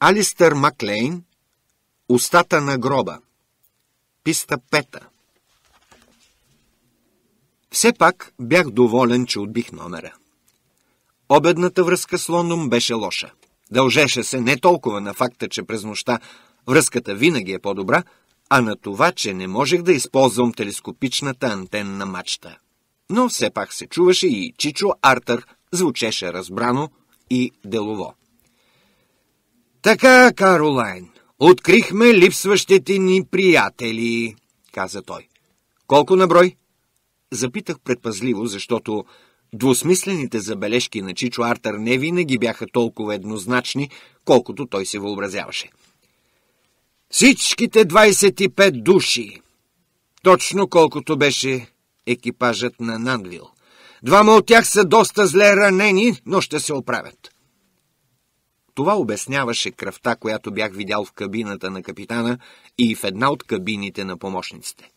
Алистър Маклейн Устата на гроба Писта пета Все пак бях доволен, че отбих номера. Обедната връзка с Лондон беше лоша. Дължеше се не толкова на факта, че през нощта връзката винаги е по-добра, а на това, че не можех да използвам телескопичната антенна мачта. Но все пак се чуваше и Чичо Артър звучеше разбрано и делово. Така, Каролайн, открихме липсващите ни приятели, каза той. Колко на брой? Запитах предпазливо, защото двусмислените забележки на Чичо Артър не винаги бяха толкова еднозначни, колкото той се въобразяваше. Всичките 25 души, точно колкото беше екипажът на Нанвил. Двама от тях са доста зле ранени, но ще се оправят. Това обясняваше кръвта, която бях видял в кабината на капитана и в една от кабините на помощниците.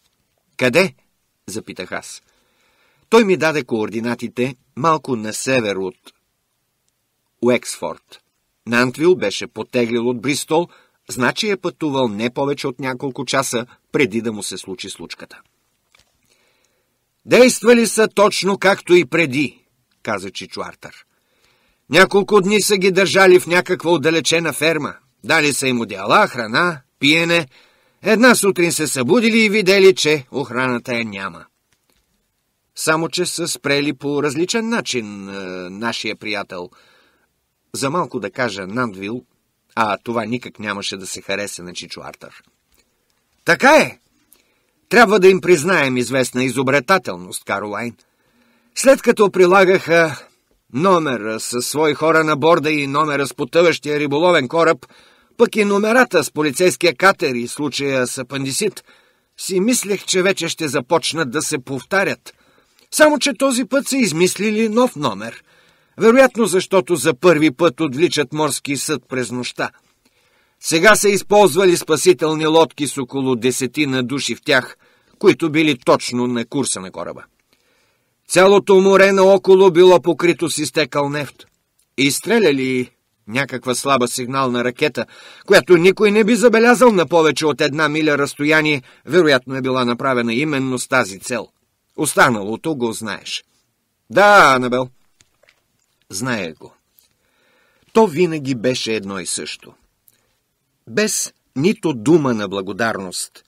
«Къде?» — запитах аз. Той ми даде координатите малко на север от Уексфорд. Нантвил беше потеглил от Бристол, значи е пътувал не повече от няколко часа преди да му се случи случката. Действали са точно както и преди, каза Чичуартър. Няколко дни са ги държали в някаква отдалечена ферма. Дали са им одяла, храна, пиене. Една сутрин се събудили и видели, че охраната я няма. Само, че са спрели по различен начин е, нашия приятел. За малко да кажа Нандвил, а това никак нямаше да се хареса на Чичо Артър. Така е! Трябва да им признаем известна изобретателност, Каролайн. След като прилагаха номера със свои хора на борда и номера с потъващия риболовен кораб, пък и номерата с полицейския катер и случая с апандисит, си мислех, че вече ще започнат да се повтарят. Само, че този път са измислили нов номер. Вероятно, защото за първи път отвличат морски съд през нощта. Сега са използвали спасителни лодки с около десетина души в тях, които били точно на курса на кораба. Цялото море наоколо било покрито с изтекал нефт. Изстреляли някаква слаба сигнална ракета, която никой не би забелязал на повече от една миля разстояние, вероятно е била направена именно с тази цел. Останалото го знаеш. Да, Анабел. Знае го. То винаги беше едно и също. Без нито дума на благодарност.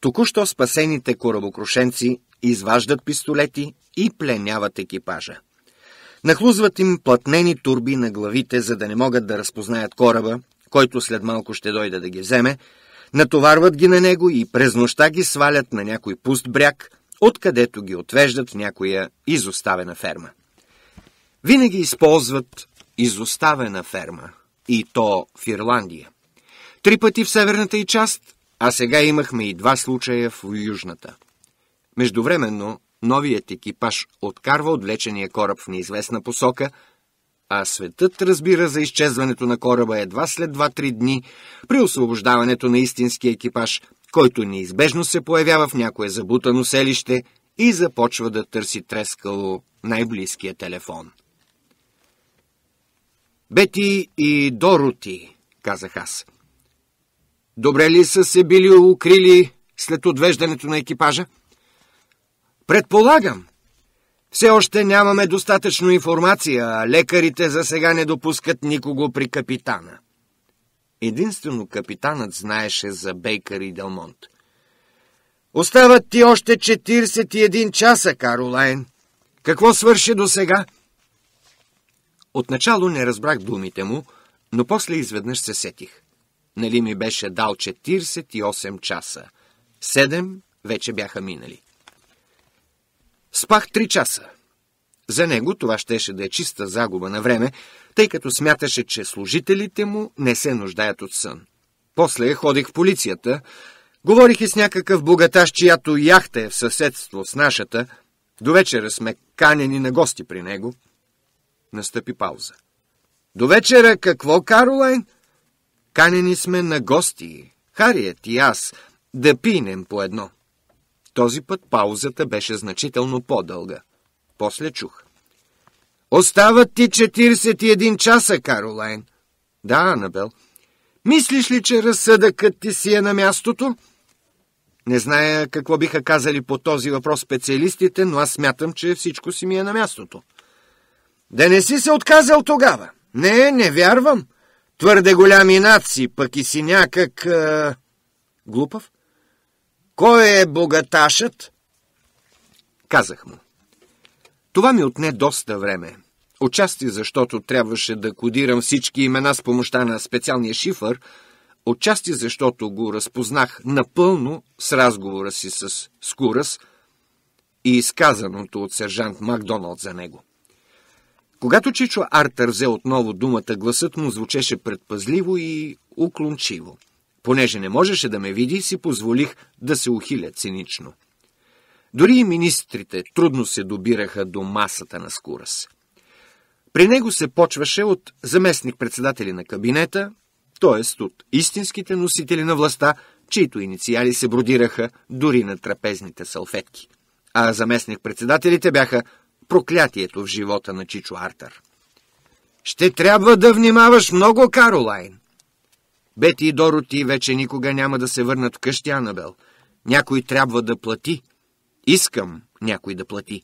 Току-що спасените корабокрушенци изваждат пистолети и пленяват екипажа. Нахлузват им платнени турби на главите, за да не могат да разпознаят кораба, който след малко ще дойде да ги вземе, натоварват ги на него и през нощта ги свалят на някой пуст бряг, откъдето ги отвеждат в някоя изоставена ферма. Винаги използват изоставена ферма, и то в Ирландия. Три пъти в северната и част, а сега имахме и два случая в южната. Междувременно Новият екипаж откарва отвлечения кораб в неизвестна посока, а светът разбира за изчезването на кораба едва след 2-3 дни при освобождаването на истински екипаж, който неизбежно се появява в някое забутано селище и започва да търси трескало най-близкия телефон. Бети и Дороти, казах аз. Добре ли са се били укрили след отвеждането на екипажа? Предполагам, все още нямаме достатъчно информация, а лекарите за сега не допускат никого при капитана. Единствено капитанът знаеше за Бейкър и Делмонт. Остават ти още 41 часа, Каролайн. Какво свърши до сега? Отначало не разбрах думите му, но после изведнъж се сетих. Нали ми беше дал 48 часа. Седем вече бяха минали. Спах три часа. За него това щеше да е чиста загуба на време, тъй като смяташе, че служителите му не се нуждаят от сън. После ходих в полицията, говорих и с някакъв богаташ, чиято яхта е в съседство с нашата. До вечера сме канени на гости при него. Настъпи пауза. До вечера какво, Каролайн? Канени сме на гости. Харият и аз да пинем по едно. Този път паузата беше значително по-дълга. После чух. Остават ти 41 часа, Каролайн. Да, Анабел. Мислиш ли, че разсъдъкът ти си е на мястото? Не зная какво биха казали по този въпрос специалистите, но аз смятам, че всичко си ми е на мястото. Да не си се отказал тогава. Не, не вярвам. Твърде голям наци, пък и си някак... Е... Глупав? Кой е богаташът? Казах му. Това ми отне доста време. Отчасти защото трябваше да кодирам всички имена с помощта на специалния шифър, отчасти защото го разпознах напълно с разговора си с Скурас и изказаното от сержант Макдоналд за него. Когато Чичо Артер взе отново думата, гласът му звучеше предпазливо и уклончиво. Понеже не можеше да ме види, си позволих да се ухиля цинично. Дори и министрите трудно се добираха до масата на Скурас. При него се почваше от заместник-председатели на кабинета, т.е. от истинските носители на властта, чието инициали се бродираха дори на трапезните салфетки. А заместник-председателите бяха проклятието в живота на Чичо Артър. «Ще трябва да внимаваш много, Каролайн!» Бети и Дороти вече никога няма да се върнат в къщи, Анабел. Някой трябва да плати. Искам някой да плати.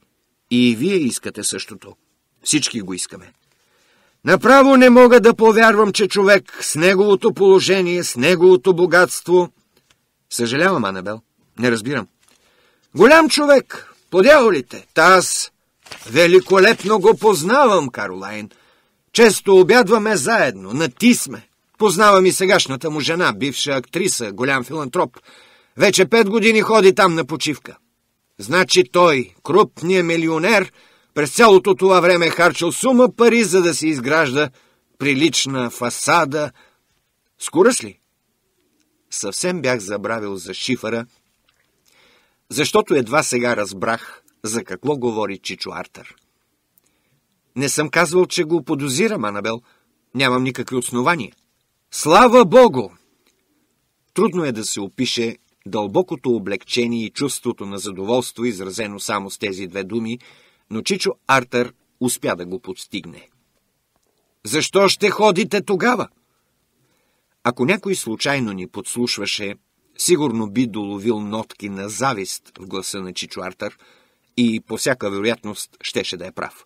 И вие искате същото. Всички го искаме. Направо не мога да повярвам, че човек с неговото положение, с неговото богатство... Съжалявам, Анабел. Не разбирам. Голям човек, подяволите, таз... Великолепно го познавам, Каролайн. Често обядваме заедно, на ти сме. Познавам и сегашната му жена, бивша актриса, голям филантроп. Вече пет години ходи там на почивка. Значи той, крупният милионер, през цялото това време е харчил сума пари, за да се изгражда прилична фасада. Скураш ли? Съвсем бях забравил за шифъра, защото едва сега разбрах за какво говори Чичо Артър. Не съм казвал, че го подозирам, Анабел. Нямам никакви основания. Слава Богу! Трудно е да се опише дълбокото облегчение и чувството на задоволство, изразено само с тези две думи, но Чичо Артер успя да го подстигне. Защо ще ходите тогава? Ако някой случайно ни подслушваше, сигурно би доловил нотки на завист в гласа на Чичо Артер и по всяка вероятност щеше да е прав.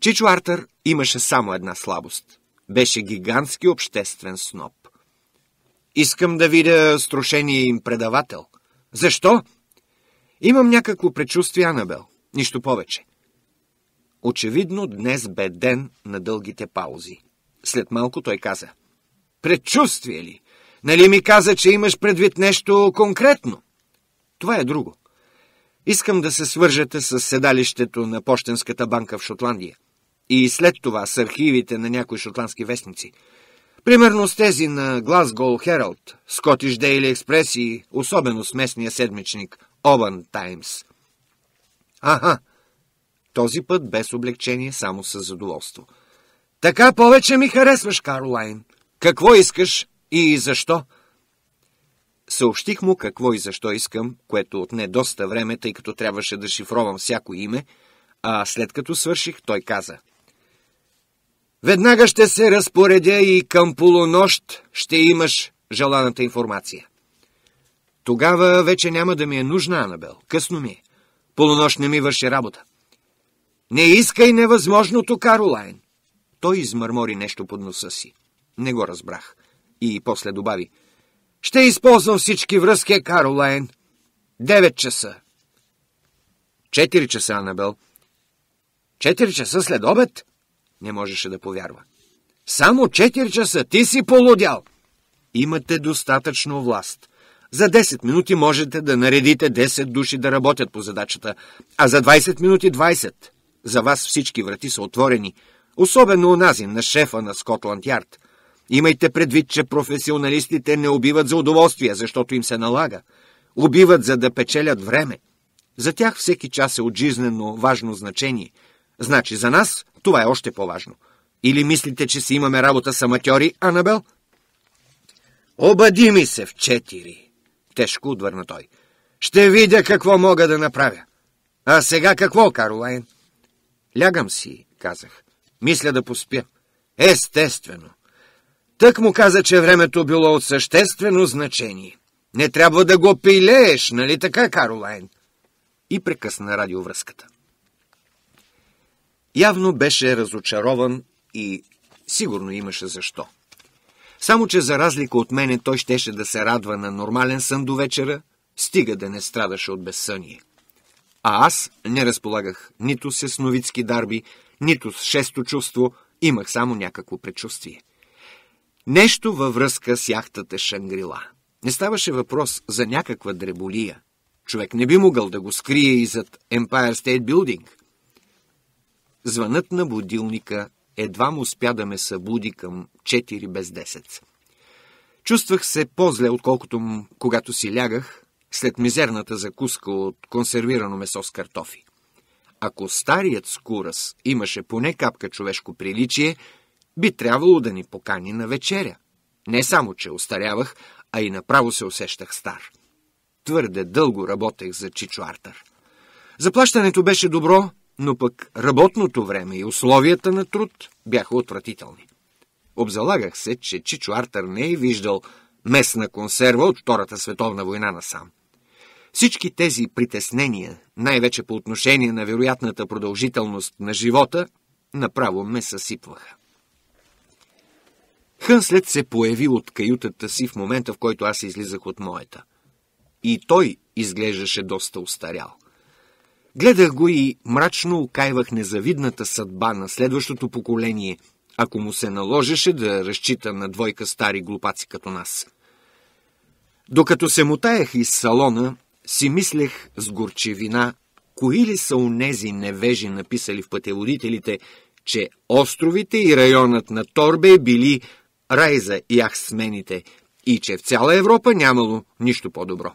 Чичо Артер имаше само една слабост – беше гигантски обществен сноп. Искам да видя струшения им предавател. Защо? Имам някакво предчувствие, Анабел. Нищо повече. Очевидно, днес бе ден на дългите паузи. След малко той каза. Предчувствие ли? Нали ми каза, че имаш предвид нещо конкретно? Това е друго. Искам да се свържете с седалището на Пощенската банка в Шотландия и след това с архивите на някои шотландски вестници. Примерно с тези на Glasgow Herald, Scottish Daily Express и особено с местния седмичник Обан Таймс. Аха, този път без облегчение, само с задоволство. Така повече ми харесваш, Каролайн. Какво искаш и защо? Съобщих му какво и защо искам, което отне доста време, тъй като трябваше да шифровам всяко име, а след като свърших, той каза — Веднага ще се разпоредя и към полунощ ще имаш желаната информация. Тогава вече няма да ми е нужна, Анабел. Късно ми е. Полунощ не ми върши работа. Не искай невъзможното, Каролайн. Той измърмори нещо под носа си. Не го разбрах. И после добави. Ще използвам всички връзки, Каролайн. Девет часа. Четири часа, Анабел. Четири часа след обед? Не можеше да повярва. Само 4 часа ти си полудял! Имате достатъчно власт. За 10 минути можете да наредите 10 души да работят по задачата, а за 20 минути 20. За вас всички врати са отворени, особено унази на шефа на Скотланд Ярд. Имайте предвид, че професионалистите не убиват за удоволствие, защото им се налага. Убиват, за да печелят време. За тях всеки час е от важно значение. Значи за нас това е още по-важно. Или мислите, че си имаме работа с аматьори, Анабел? Обади ми се в четири. Тежко отвърна той. Ще видя какво мога да направя. А сега какво, Каролайн? Лягам си, казах. Мисля да поспя. Естествено. Тък му каза, че времето било от съществено значение. Не трябва да го пилееш, нали така, Каролайн? И прекъсна радиовръзката. Явно беше разочарован и сигурно имаше защо. Само, че за разлика от мене той щеше да се радва на нормален сън до вечера, стига да не страдаше от безсъние. А аз не разполагах нито с новицки дарби, нито с шесто чувство, имах само някакво предчувствие. Нещо във връзка с яхтата Шангрила. Не ставаше въпрос за някаква дреболия. Човек не би могъл да го скрие и зад Empire State Building. Звънът на будилника едва му успя да ме събуди към 4 без 10. Чувствах се по-зле, отколкото когато си лягах, след мизерната закуска от консервирано месо с картофи. Ако старият скурас имаше поне капка човешко приличие, би трябвало да ни покани на вечеря. Не само, че остарявах, а и направо се усещах стар. Твърде дълго работех за Чичо Артър. Заплащането беше добро, но пък работното време и условията на труд бяха отвратителни. Обзалагах се, че Чичо Артер не е виждал местна консерва от Втората световна война насам. Всички тези притеснения, най-вече по отношение на вероятната продължителност на живота, направо ме съсипваха. Хънслет се появи от каютата си в момента, в който аз излизах от моята. И той изглеждаше доста устарял. Гледах го и мрачно окайвах незавидната съдба на следващото поколение, ако му се наложеше да разчита на двойка стари глупаци като нас. Докато се мутаях из салона, си мислех с горчевина, кои ли са унези невежи написали в пътеводителите, че островите и районът на Торбе били рай за яхсмените и че в цяла Европа нямало нищо по-добро.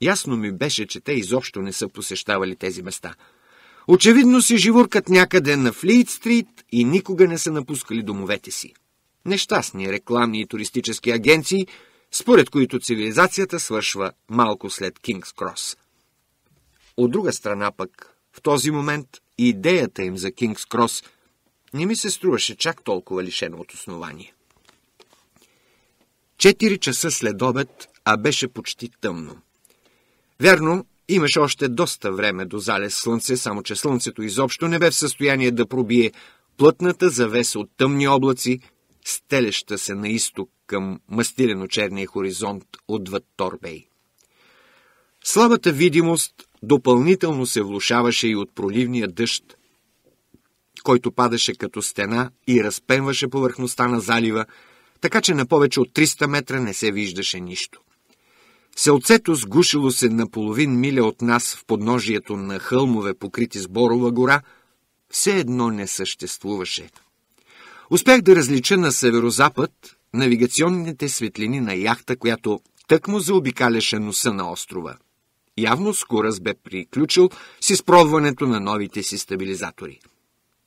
Ясно ми беше, че те изобщо не са посещавали тези места. Очевидно си живуркат някъде на Флит-стрит и никога не са напускали домовете си. Нещастни рекламни и туристически агенции, според които цивилизацията свършва малко след Кингс Крос. От друга страна пък, в този момент идеята им за Кингс Крос не ми се струваше чак толкова лишена от основание. Четири часа след обед, а беше почти тъмно. Вярно, имаше още доста време до залез слънце, само че слънцето изобщо не бе в състояние да пробие плътната завеса от тъмни облаци, стелеща се на изток към мастилено-черния хоризонт отвъд Торбей. Слабата видимост допълнително се влушаваше и от проливния дъжд, който падаше като стена и разпенваше повърхността на залива, така че на повече от 300 метра не се виждаше нищо. Селцето сгушило се на половин миля от нас в подножието на хълмове, покрити с борова гора, все едно не съществуваше. Успях да различа на северозапад навигационните светлини на яхта, която тъкмо заобикаляше носа на острова. Явно Скоръс бе приключил с изпробването на новите си стабилизатори.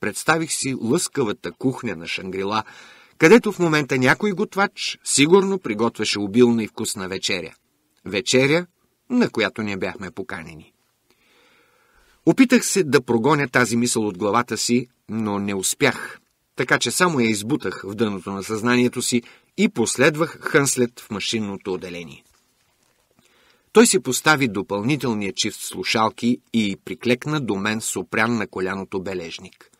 Представих си лъскавата кухня на Шангрила, където в момента някой готвач сигурно приготвяше обилна и вкусна вечеря вечеря, на която не бяхме поканени. Опитах се да прогоня тази мисъл от главата си, но не успях, така че само я избутах в дъното на съзнанието си и последвах Хънслет в машинното отделение. Той си постави допълнителния чист слушалки и приклекна до мен с опрян на коляното бележник.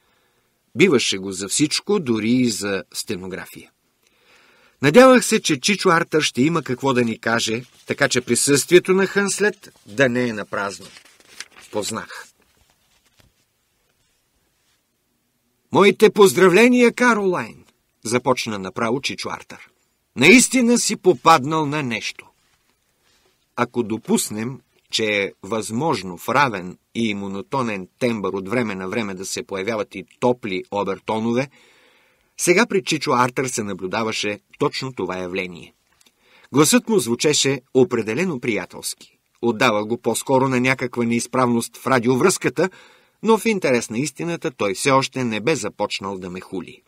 Биваше го за всичко, дори и за стенография. Надявах се, че Чичо Артър ще има какво да ни каже, така че присъствието на Хънслет да не е напразно. Познах. Моите поздравления, Каролайн! Започна направо Чичо Артър. Наистина си попаднал на нещо. Ако допуснем, че е възможно в равен и монотонен тембър от време на време да се появяват и топли обертонове, сега при Чичо Артер се наблюдаваше точно това явление. Гласът му звучеше определено приятелски. Отдава го по-скоро на някаква неизправност в радиовръзката, но в интерес на истината той все още не бе започнал да ме хули.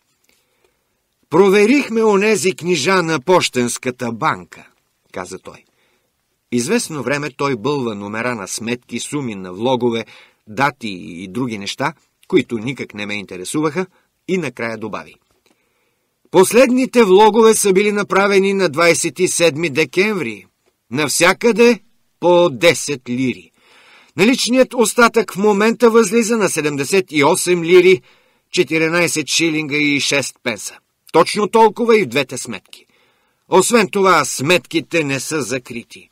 Проверихме онези книжа на Пощенската банка, каза той. Известно време той бълва номера на сметки, суми на влогове, дати и други неща, които никак не ме интересуваха, и накрая добави. Последните влогове са били направени на 27 декември. Навсякъде по 10 лири. Наличният остатък в момента възлиза на 78 лири, 14 шилинга и 6 пенса. Точно толкова и в двете сметки. Освен това, сметките не са закрити.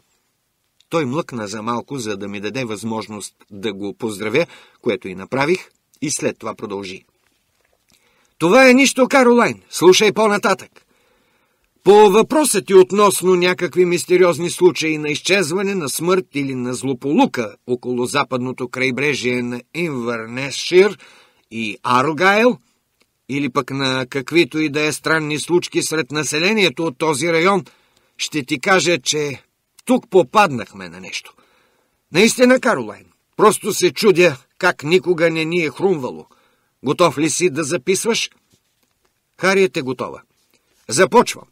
Той млъкна за малко, за да ми даде възможност да го поздравя, което и направих, и след това продължи. Това е нищо, Каролайн. Слушай по-нататък. По въпроса ти относно някакви мистериозни случаи на изчезване, на смърт или на злополука около западното крайбрежие на Инвернесшир и Аргайл, или пък на каквито и да е странни случки сред населението от този район, ще ти кажа, че тук попаднахме на нещо. Наистина, Каролайн, просто се чудя как никога не ни е хрумвало – Готов ли си да записваш? Харият е готова. Започвам.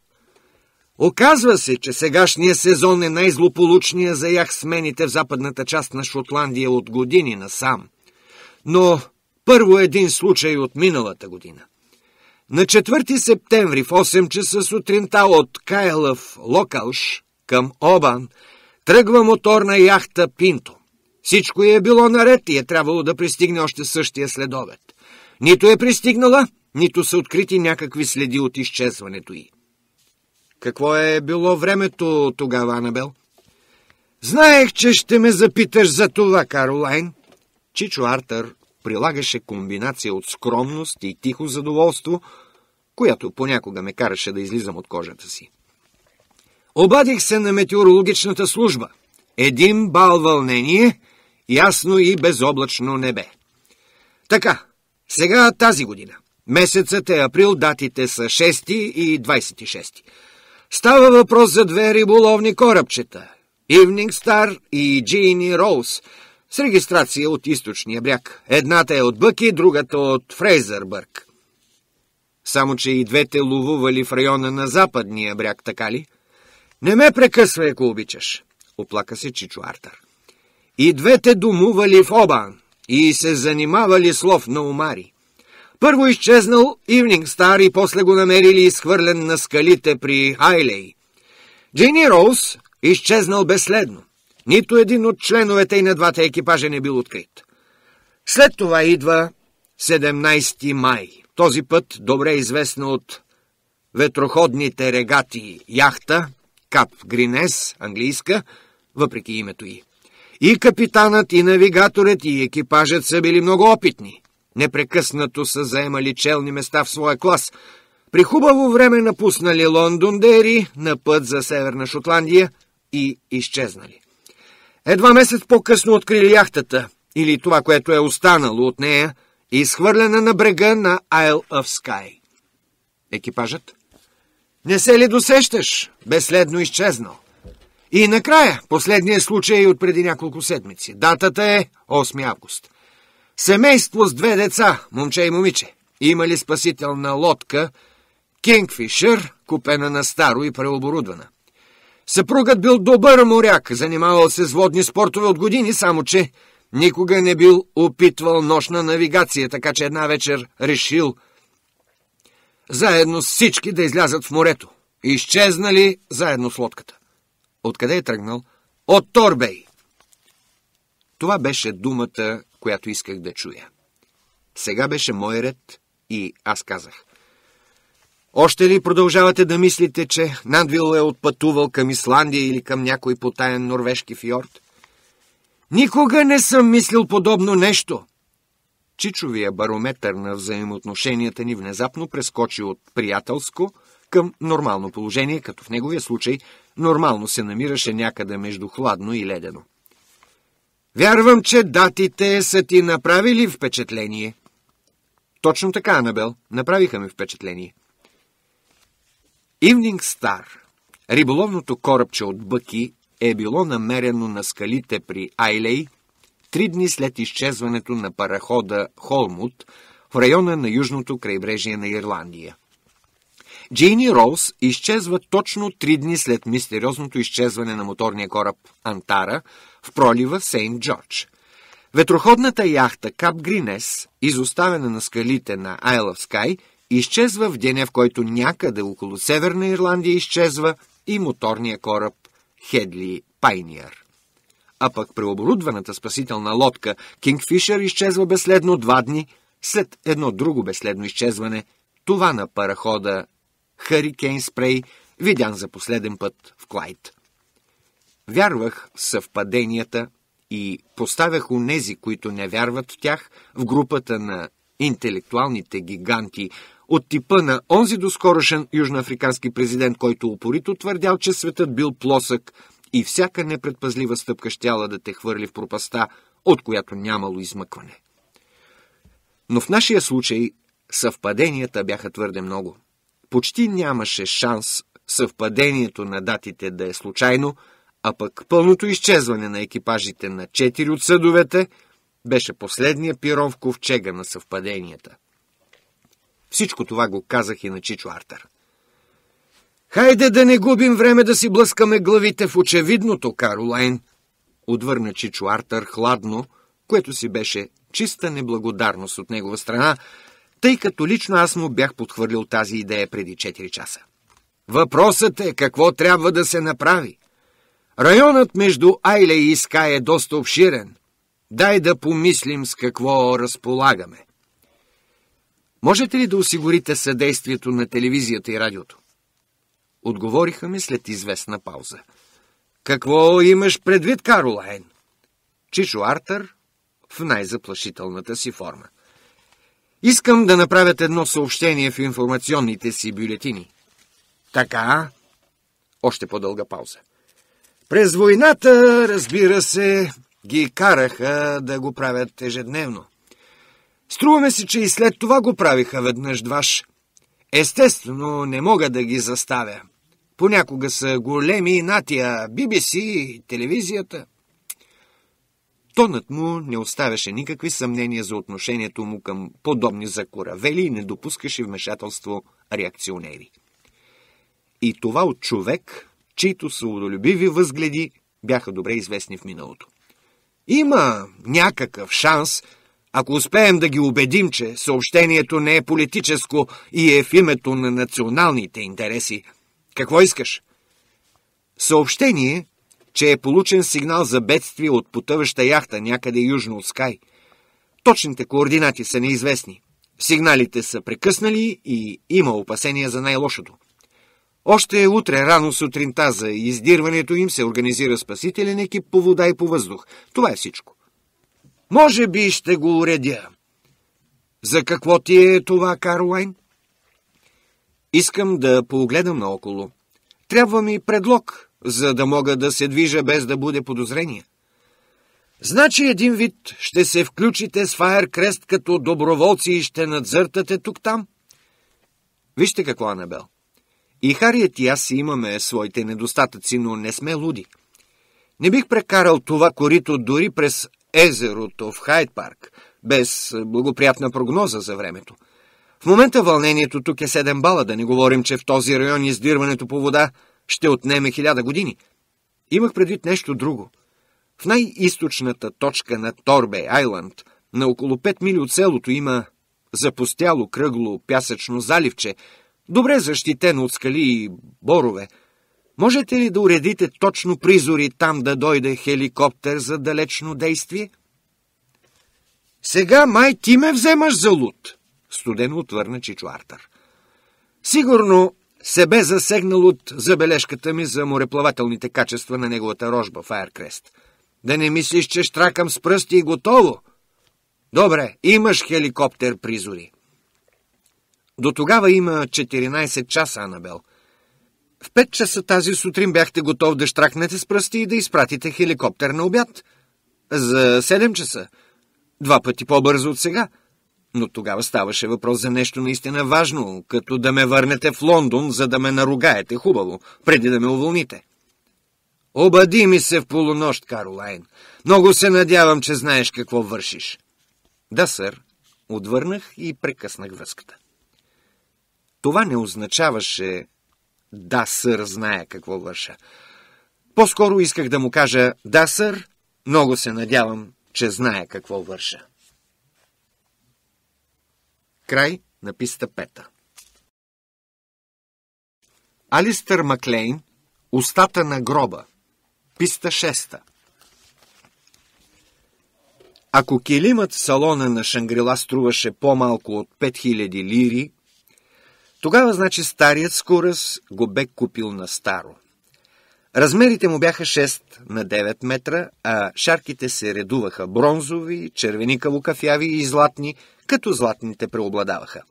Оказва се, че сегашния сезон е най-злополучния за ях смените в западната част на Шотландия от години насам. Но първо един случай от миналата година. На 4 септември в 8 часа сутринта от Кайлъв Локалш към Обан тръгва моторна яхта Пинто. Всичко е било наред и е трябвало да пристигне още същия следобед. Нито е пристигнала, нито са открити някакви следи от изчезването й. Какво е било времето тогава, Анабел? Знаех, че ще ме запиташ за това, Каролайн. Чичо Артър прилагаше комбинация от скромност и тихо задоволство, която понякога ме караше да излизам от кожата си. Обадих се на метеорологичната служба. Един бал вълнение, ясно и безоблачно небе. Така, сега тази година. Месецът е април, датите са 6 и 26. Става въпрос за две риболовни корабчета. Ивнинг Стар и Джини Роуз с регистрация от източния бряг. Едната е от Бъки, другата от Фрейзърбърг. Само, че и двете ловували в района на западния бряг, така ли? Не ме прекъсвай, ако обичаш, оплака се Чичо Артър. И двете домували в Обан и се занимавали с лов на умари. Първо изчезнал Ивнинг Стар и после го намерили изхвърлен на скалите при Айлей. Джини Роуз изчезнал безследно. Нито един от членовете и на двата екипажа не бил открит. След това идва 17 май. Този път добре известна от ветроходните регати яхта, Кап Гринес, английска, въпреки името й. И капитанът, и навигаторът, и екипажът са били много опитни. Непрекъснато са заемали челни места в своя клас. При хубаво време напуснали Лондондери на път за Северна Шотландия и изчезнали. Едва месец по-късно открили яхтата, или това, което е останало от нея, изхвърлена на брега на Isle of Sky. Екипажът? Не се ли досещаш? Безследно изчезнал. И накрая, последния случай е от преди няколко седмици. Датата е 8 август. Семейство с две деца, момче и момиче, имали спасителна лодка Кингфишър, купена на старо и преоборудвана. Съпругът бил добър моряк, занимавал се с водни спортове от години, само че никога не бил опитвал нощна навигация, така че една вечер решил заедно с всички да излязат в морето. Изчезнали заедно с лодката. Откъде е тръгнал? От Торбей! Това беше думата, която исках да чуя. Сега беше мой ред и аз казах. Още ли продължавате да мислите, че Нандвил е отпътувал към Исландия или към някой потаен норвежки фьорд? Никога не съм мислил подобно нещо. Чичовия барометър на взаимоотношенията ни внезапно прескочи от приятелско към нормално положение, като в неговия случай нормално се намираше някъде между хладно и ледено. Вярвам, че датите са ти направили впечатление. Точно така, Анабел. Направиха ми впечатление. Ивнинг Стар. Риболовното корабче от Бъки е било намерено на скалите при Айлей три дни след изчезването на парахода Холмут в района на южното крайбрежие на Ирландия. Джейни Роуз изчезва точно три дни след мистериозното изчезване на моторния кораб Антара в пролива Сейнт Джордж. Ветроходната яхта Кап Гринес, изоставена на скалите на Isle of Sky, изчезва в деня, в който някъде около Северна Ирландия изчезва и моторния кораб Хедли Пайниер. А пък преоборудваната спасителна лодка Кингфишер изчезва безследно два дни след едно друго безследно изчезване, това на парахода Харикейн спрей, видян за последен път в Клайд. Вярвах в съвпаденията и поставях у нези, които не вярват в тях, в групата на интелектуалните гиганти от типа на онзи доскорошен южноафрикански президент, който упорито твърдял, че светът бил плосък и всяка непредпазлива стъпка щяла да те хвърли в пропаста, от която нямало измъкване. Но в нашия случай съвпаденията бяха твърде много – почти нямаше шанс съвпадението на датите да е случайно, а пък пълното изчезване на екипажите на четири от съдовете беше последния пирон в ковчега на съвпаденията. Всичко това го казах и на Чичо Артер. «Хайде да не губим време да си блъскаме главите в очевидното, Каролайн!» отвърна Чичо Артер хладно, което си беше чиста неблагодарност от негова страна, тъй като лично аз му бях подхвърлил тази идея преди 4 часа. Въпросът е какво трябва да се направи. Районът между Айле и Иска е доста обширен. Дай да помислим с какво разполагаме. Можете ли да осигурите съдействието на телевизията и радиото? Отговориха ми след известна пауза. Какво имаш предвид, Каролайн? Чичо Артър в най-заплашителната си форма. Искам да направят едно съобщение в информационните си бюлетини. Така, още по-дълга пауза. През войната, разбира се, ги караха да го правят ежедневно. Струваме се, че и след това го правиха веднъж-дваш. Естествено, не мога да ги заставя. Понякога са големи натия BBC, телевизията. Тонът му не оставяше никакви съмнения за отношението му към подобни закоравели и не допускаше вмешателство реакционери. И това от човек, чието свободолюбиви възгледи бяха добре известни в миналото. Има някакъв шанс, ако успеем да ги убедим, че съобщението не е политическо и е в името на националните интереси. Какво искаш? Съобщение, че е получен сигнал за бедствие от потъваща яхта някъде южно от Скай. Точните координати са неизвестни. Сигналите са прекъснали и има опасения за най-лошото. Още е утре рано сутринта за издирването им се организира спасителен екип по вода и по въздух. Това е всичко. Може би ще го уредя. За какво ти е това, Карлайн? Искам да погледам наоколо. Трябва ми предлог, за да мога да се движа без да буде подозрения. Значи един вид ще се включите с Фаер Крест като доброволци и ще надзъртате тук-там? Вижте какво, Анабел. И Харият и аз си имаме своите недостатъци, но не сме луди. Не бих прекарал това корито дори през езерото в Хайд парк, без благоприятна прогноза за времето. В момента вълнението тук е 7 бала, да не говорим, че в този район издирването по вода ще отнеме хиляда години. Имах предвид нещо друго. В най-источната точка на Торбе Айланд, на около 5 мили от селото, има запустяло кръгло пясъчно заливче, добре защитено от скали и борове. Можете ли да уредите точно призори там да дойде хеликоптер за далечно действие? Сега май ти ме вземаш за луд, студено отвърна Чичуартър. Сигурно се бе засегнал от забележката ми за мореплавателните качества на неговата рожба Firecrest. Да не мислиш, че штракам с пръсти и готово? Добре, имаш хеликоптер призори. До тогава има 14 часа, Анабел. В 5 часа тази сутрин бяхте готов да штракнете с пръсти и да изпратите хеликоптер на обяд. За 7 часа. Два пъти по-бързо от сега но тогава ставаше въпрос за нещо наистина важно, като да ме върнете в Лондон, за да ме наругаете хубаво, преди да ме уволните. Обади ми се в полунощ, Каролайн. Много се надявам, че знаеш какво вършиш. Да, сър. Отвърнах и прекъснах връзката. Това не означаваше «Да, сър, зная какво върша». По-скоро исках да му кажа «Да, сър, много се надявам, че зная какво върша». Край на писта пета. Алистър Маклейн Устата на гроба Писта 6 Ако килимът в салона на Шангрила струваше по-малко от 5000 лири, тогава значи старият скорас го бе купил на старо. Размерите му бяха 6 на 9 метра, а шарките се редуваха бронзови, червеникаво кафяви и златни – като златните преобладаваха.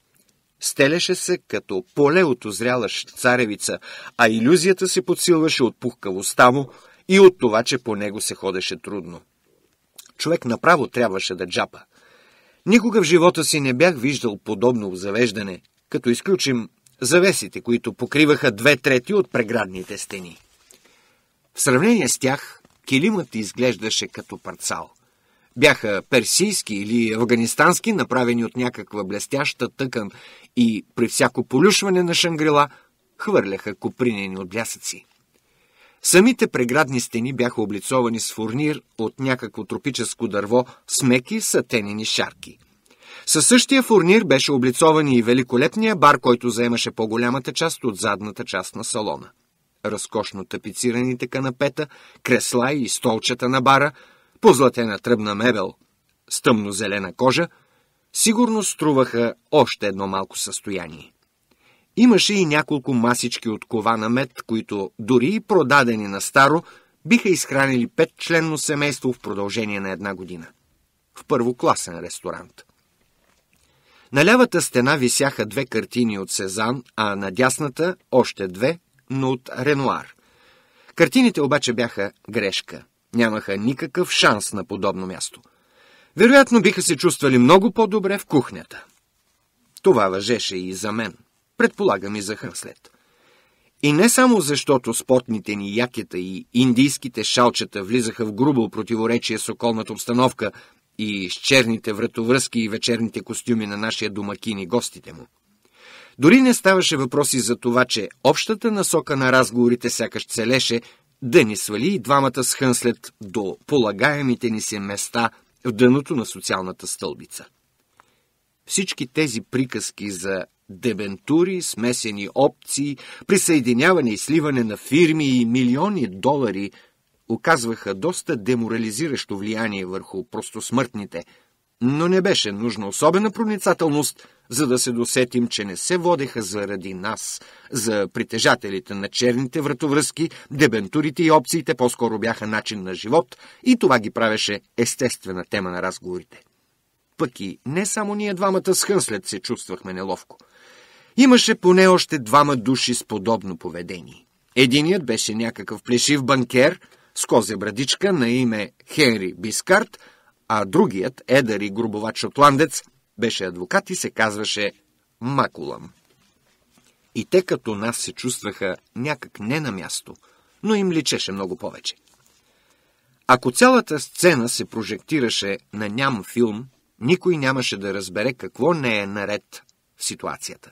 Стелеше се като поле от озряла царевица, а иллюзията се подсилваше от пухкавостта му и от това, че по него се ходеше трудно. Човек направо трябваше да джапа. Никога в живота си не бях виждал подобно завеждане, като изключим завесите, които покриваха две трети от преградните стени. В сравнение с тях, килимът изглеждаше като парцал – бяха персийски или афганистански, направени от някаква блестяща тъкан и при всяко полюшване на шангрила хвърляха копринени блясъци. Самите преградни стени бяха облицовани с фурнир от някакво тропическо дърво с меки сатенени шарки. Със същия фурнир беше облицован и великолепния бар, който заемаше по-голямата част от задната част на салона. Разкошно тапицираните канапета, кресла и столчета на бара – позлатена тръбна мебел с тъмно-зелена кожа, сигурно струваха още едно малко състояние. Имаше и няколко масички от кова на мед, които дори и продадени на старо, биха изхранили петчленно семейство в продължение на една година. В първокласен ресторант. На лявата стена висяха две картини от Сезан, а на дясната още две, но от Ренуар. Картините обаче бяха грешка – нямаха никакъв шанс на подобно място. Вероятно биха се чувствали много по-добре в кухнята. Това въжеше и за мен, предполагам и за Хърслет. И не само защото спортните ни якета и индийските шалчета влизаха в грубо противоречие с околната обстановка и с черните вратовръзки и вечерните костюми на нашия домакин и гостите му. Дори не ставаше въпроси за това, че общата насока на разговорите сякаш целеше да ни свали и двамата Хънслет до полагаемите ни се места в дъното на социалната стълбица. Всички тези приказки за дебентури, смесени опции, присъединяване и сливане на фирми и милиони долари оказваха доста деморализиращо влияние върху простосмъртните – но не беше нужна особена проницателност, за да се досетим, че не се водеха заради нас. За притежателите на черните вратовръзки, дебентурите и опциите по-скоро бяха начин на живот и това ги правеше естествена тема на разговорите. Пък и не само ние двамата с Хънслет се чувствахме неловко. Имаше поне още двама души с подобно поведение. Единият беше някакъв плешив банкер с козе брадичка на име Хенри Бискарт – а другият, едър и грубоват шотландец, беше адвокат и се казваше Макулам. И те като нас се чувстваха някак не на място, но им личеше много повече. Ако цялата сцена се прожектираше на ням филм, никой нямаше да разбере какво не е наред в ситуацията.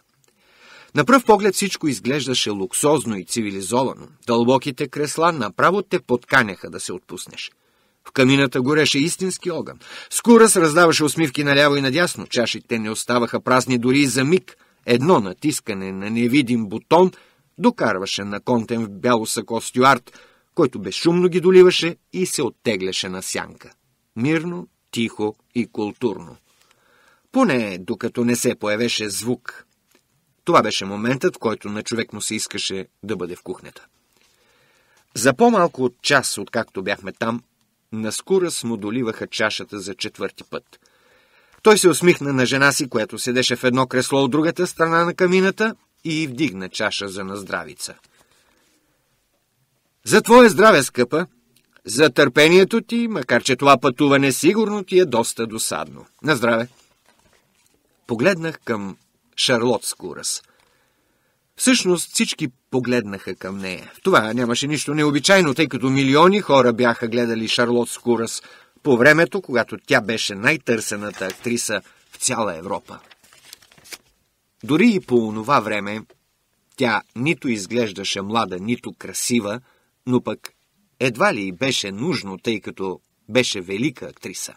На пръв поглед всичко изглеждаше луксозно и цивилизовано. Дълбоките кресла направо те подканяха да се отпуснеш – в камината гореше истински огън. Скурас раздаваше усмивки наляво и надясно. Чашите не оставаха празни дори и за миг. Едно натискане на невидим бутон докарваше на контен в бяло сако Стюарт, който безшумно ги доливаше и се оттегляше на сянка. Мирно, тихо и културно. Поне докато не се появеше звук. Това беше моментът, в който на човек му се искаше да бъде в кухнята. За по-малко от час, откакто бяхме там, наскоро смодоливаха чашата за четвърти път. Той се усмихна на жена си, която седеше в едно кресло от другата страна на камината и вдигна чаша за наздравица. За твое здраве, скъпа, за търпението ти, макар че това пътуване сигурно ти е доста досадно. На здраве! Погледнах към Шарлот раз. Всъщност всички погледнаха към нея. В това нямаше нищо необичайно, тъй като милиони хора бяха гледали Шарлот Скурас по времето, когато тя беше най-търсената актриса в цяла Европа. Дори и по онова време тя нито изглеждаше млада, нито красива, но пък едва ли беше нужно, тъй като беше велика актриса.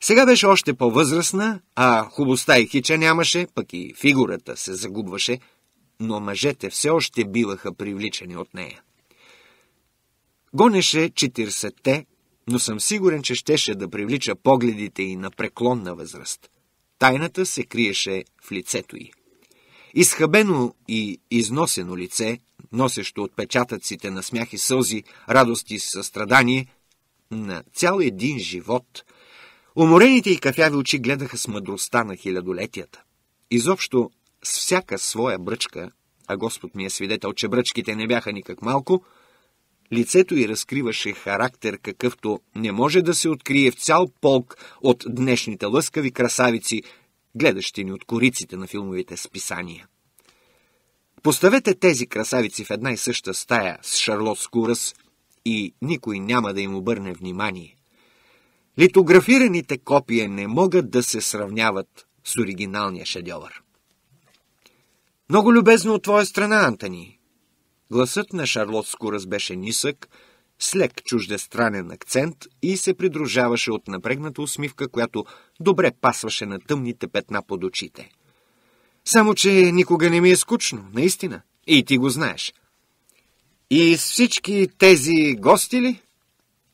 Сега беше още по-възрастна, а хубостта и хича нямаше, пък и фигурата се загубваше – но мъжете все още биваха привличани от нея. Гонеше 40-те, но съм сигурен, че щеше да привлича погледите и на преклонна възраст. Тайната се криеше в лицето й. Изхъбено и износено лице, носещо отпечатъците на смях и сълзи, радости и състрадание, на цял един живот. Уморените и кафяви очи гледаха с мъдростта на хилядолетията. Изобщо с всяка своя бръчка, а Господ ми е свидетел, че бръчките не бяха никак малко, лицето й разкриваше характер, какъвто не може да се открие в цял полк от днешните лъскави красавици, гледащи ни от кориците на филмовите списания. Поставете тези красавици в една и съща стая с Шарлот Скурас и никой няма да им обърне внимание. Литографираните копия не могат да се сравняват с оригиналния шедевър. Много любезно от твоя страна, Антони. Гласът на Шарлот Скурас беше нисък, с лек чуждестранен акцент и се придружаваше от напрегната усмивка, която добре пасваше на тъмните петна под очите. Само, че никога не ми е скучно, наистина. И ти го знаеш. И с всички тези гости ли?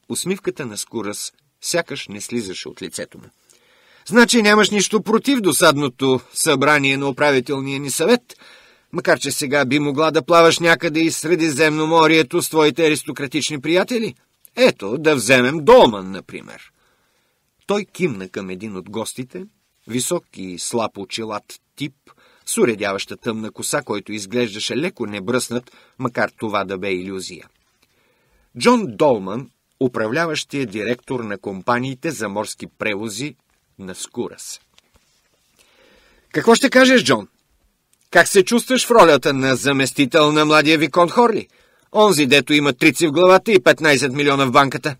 Усмивката на Скурас сякаш не слизаше от лицето му. Значи нямаш нищо против досадното събрание на управителния ни съвет, макар че сега би могла да плаваш някъде из Средиземноморието с твоите аристократични приятели? Ето, да вземем Долман, например. Той кимна към един от гостите, висок и слаб очелат тип, с уредяваща тъмна коса, който изглеждаше леко небръснат, макар това да бе иллюзия. Джон Долман, управляващия директор на компаниите за морски превози на Скурас. Какво ще кажеш, Джон? Как се чувстваш в ролята на заместител на младия Викон Хорли? Онзи, дето има трици в главата и 15 милиона в банката.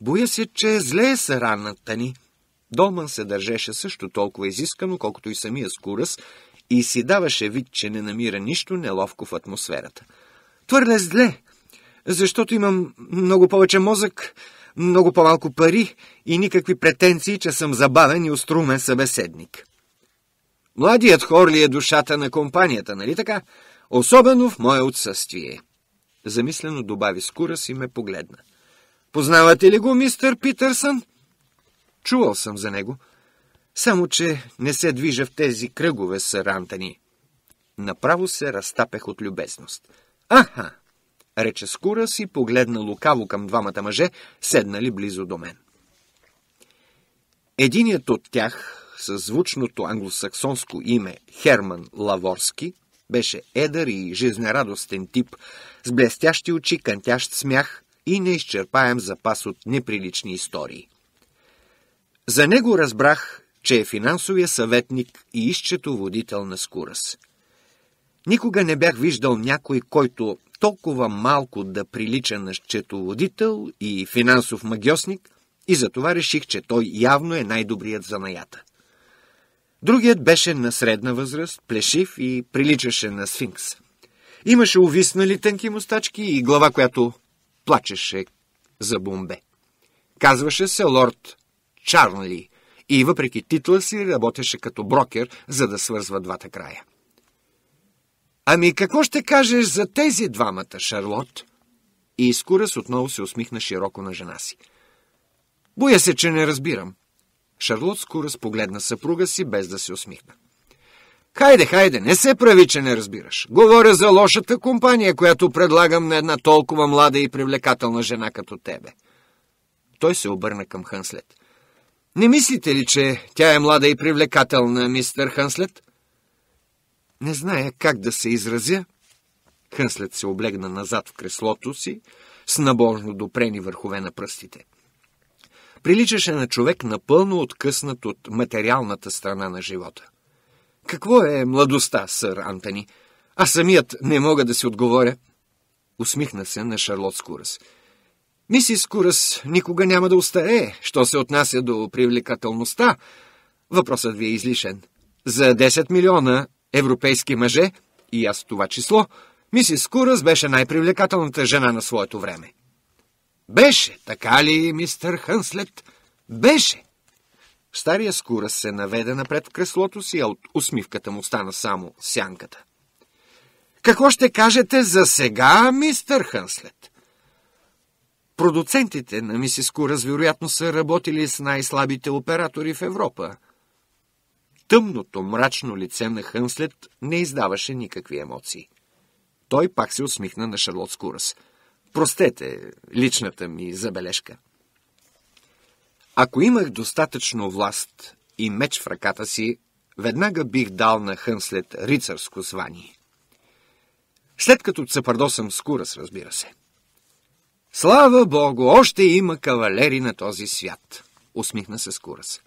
Боя се, че зле е саранната ни. Долман се държеше също толкова изискано, колкото и самия Скурас, и си даваше вид, че не намира нищо неловко в атмосферата. Твърде зле, защото имам много повече мозък, много по-малко пари и никакви претенции, че съм забавен и острумен събеседник. Младият хор ли е душата на компанията, нали така? Особено в мое отсъствие. Замислено добави скура си ме погледна. Познавате ли го, мистер Питърсън? Чувал съм за него. Само, че не се движа в тези кръгове с рантани. Направо се разтапех от любезност. Аха! рече Скура си, погледна лукаво към двамата мъже, седнали близо до мен. Единият от тях, със звучното англосаксонско име Херман Лаворски, беше едър и жизнерадостен тип, с блестящи очи, кантящ смях и неизчерпаем запас от неприлични истории. За него разбрах, че е финансовия съветник и изчето водител на Скурас. Никога не бях виждал някой, който толкова малко да прилича на счетоводител и финансов магиосник и затова реших, че той явно е най-добрият за наята. Другият беше на средна възраст, плешив и приличаше на сфинкс. Имаше увиснали тънки мустачки и глава, която плачеше за бомбе. Казваше се лорд Чарнли и въпреки титла си работеше като брокер, за да свързва двата края. Ами какво ще кажеш за тези двамата, Шарлот? И Скурас отново се усмихна широко на жена си. Боя се, че не разбирам. Шарлот Скурас погледна съпруга си, без да се усмихна. Хайде, хайде, не се прави, че не разбираш. Говоря за лошата компания, която предлагам на една толкова млада и привлекателна жена като тебе. Той се обърна към Хънслет. Не мислите ли, че тя е млада и привлекателна, мистер Хънслет? Не зная как да се изразя, Хънслет се облегна назад в креслото си, с набожно допрени върхове на пръстите. Приличаше на човек напълно откъснат от материалната страна на живота. Какво е младостта, сър Антони? А самият не мога да си отговоря. Усмихна се на Шарлот Скурас. Мисис Скурас никога няма да устарее, що се отнася до привлекателността. Въпросът ви е излишен. За 10 милиона европейски мъже, и аз това число, мисис Курас беше най-привлекателната жена на своето време. Беше, така ли, мистър Хънслет? Беше! Стария Скурас се наведе напред в креслото си, а от усмивката му стана само сянката. Какво ще кажете за сега, мистър Хънслет? Продуцентите на мисис Курас вероятно са работили с най-слабите оператори в Европа – тъмното, мрачно лице на Хънслет не издаваше никакви емоции. Той пак се усмихна на Шарлот Скурас. Простете личната ми забележка. Ако имах достатъчно власт и меч в ръката си, веднага бих дал на Хънслет рицарско звание. След като цапардосам Скурас, разбира се. Слава Богу, още има кавалери на този свят, усмихна се Скурас.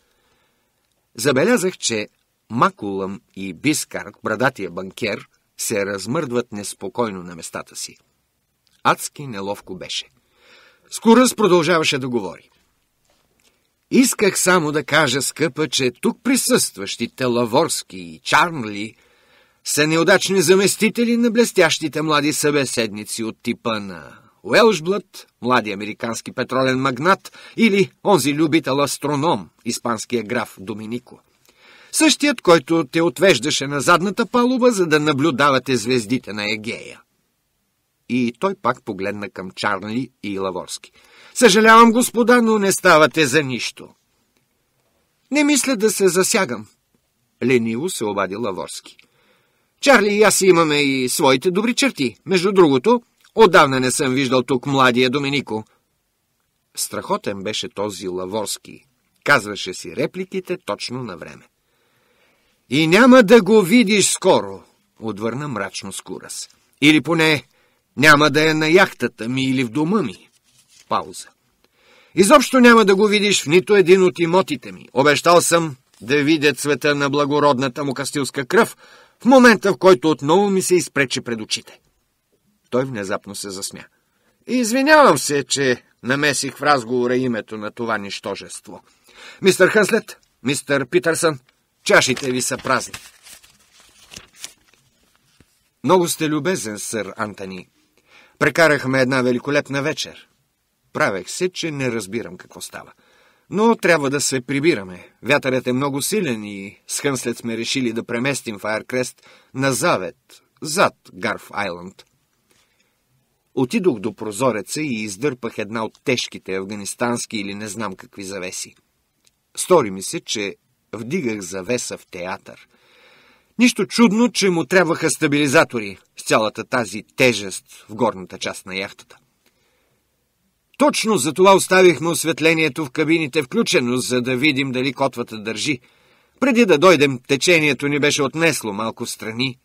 Забелязах, че Макулъм и Бискарк, брадатия банкер, се размърдват неспокойно на местата си. Адски неловко беше. Скоръс продължаваше да говори. Исках само да кажа, скъпа, че тук присъстващите Лаворски и Чарнли са неудачни заместители на блестящите млади събеседници от типа на Уелшблът, млади американски петролен магнат или онзи любител-астроном, испанския граф Доминико. Същият, който те отвеждаше на задната палуба, за да наблюдавате звездите на Егея. И той пак погледна към Чарли и Лаворски. Съжалявам, господа, но не ставате за нищо. Не мисля да се засягам. Лениво се обади Лаворски. Чарли и аз имаме и своите добри черти. Между другото, Отдавна не съм виждал тук младия Доминико. Страхотен беше този Лаворски. Казваше си репликите точно на време. И няма да го видиш скоро, отвърна мрачно Скурас. Или поне няма да е на яхтата ми или в дома ми. Пауза. Изобщо няма да го видиш в нито един от имотите ми. Обещал съм да видя цвета на благородната му кастилска кръв в момента, в който отново ми се изпрече пред очите. Той внезапно се засмя. Извинявам се, че намесих в разговора името на това нищожество. Мистер Хънслет, мистер Питърсън, чашите ви са празни. Много сте любезен, сър Антони. Прекарахме една великолепна вечер. Правех се, че не разбирам какво става. Но трябва да се прибираме. Вятърът е много силен и с Хънслет сме решили да преместим Файеркрест на завет, зад Гарф Айланд. Отидох до прозореца и издърпах една от тежките афганистански или не знам какви завеси. Стори ми се, че вдигах завеса в театър. Нищо чудно, че му трябваха стабилизатори с цялата тази тежест в горната част на яхтата. Точно за това оставихме осветлението в кабините включено, за да видим дали котвата държи. Преди да дойдем, течението ни беше отнесло малко страни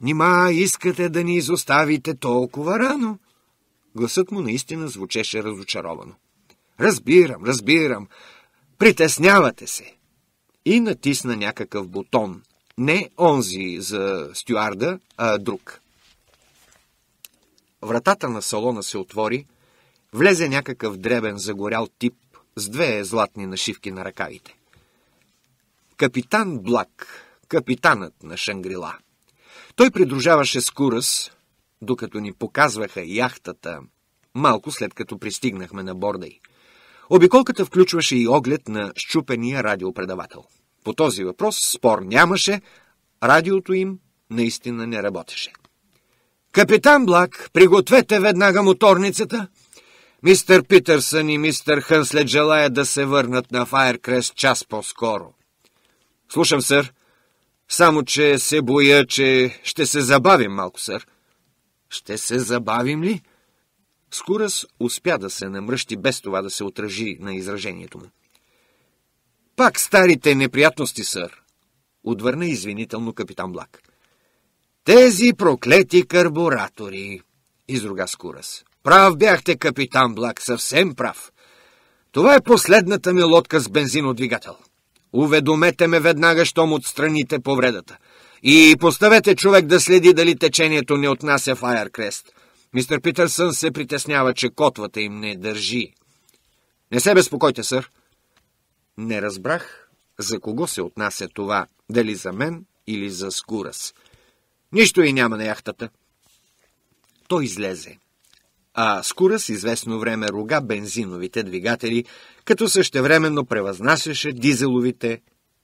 Нима искате да ни изоставите толкова рано? Гласът му наистина звучеше разочаровано. Разбирам, разбирам. Притеснявате се. И натисна някакъв бутон. Не онзи за стюарда, а друг. Вратата на салона се отвори, влезе някакъв дребен загорял тип с две златни нашивки на ръкавите. Капитан Блак, капитанът на Шангрила. Той придружаваше с курас, докато ни показваха яхтата, малко след като пристигнахме на борда й. Обиколката включваше и оглед на щупения радиопредавател. По този въпрос спор нямаше, радиото им наистина не работеше. Капитан Блак, пригответе веднага моторницата. Мистер Питърсън и мистер Хънслет желая да се върнат на Файеркрест час по-скоро. Слушам, сър. Само, че се боя, че ще се забавим малко, сър. Ще се забавим ли? Скурас успя да се намръщи без това да се отражи на изражението му. Пак старите неприятности, сър, отвърна извинително капитан Блак. Тези проклети карбуратори, изруга Скурас. Прав бяхте, капитан Блак, съвсем прав. Това е последната ми лодка с бензинодвигател. Уведомете ме веднага, щом отстраните повредата. И поставете човек да следи дали течението не отнася Файеркрест. Мистер Питърсън се притеснява, че котвата им не държи. Не се безпокойте, сър. Не разбрах за кого се отнася това, дали за мен или за Скурас. Нищо и няма на яхтата. Той излезе а Скура с известно време рога бензиновите двигатели, като същевременно превъзнасяше дизеловите,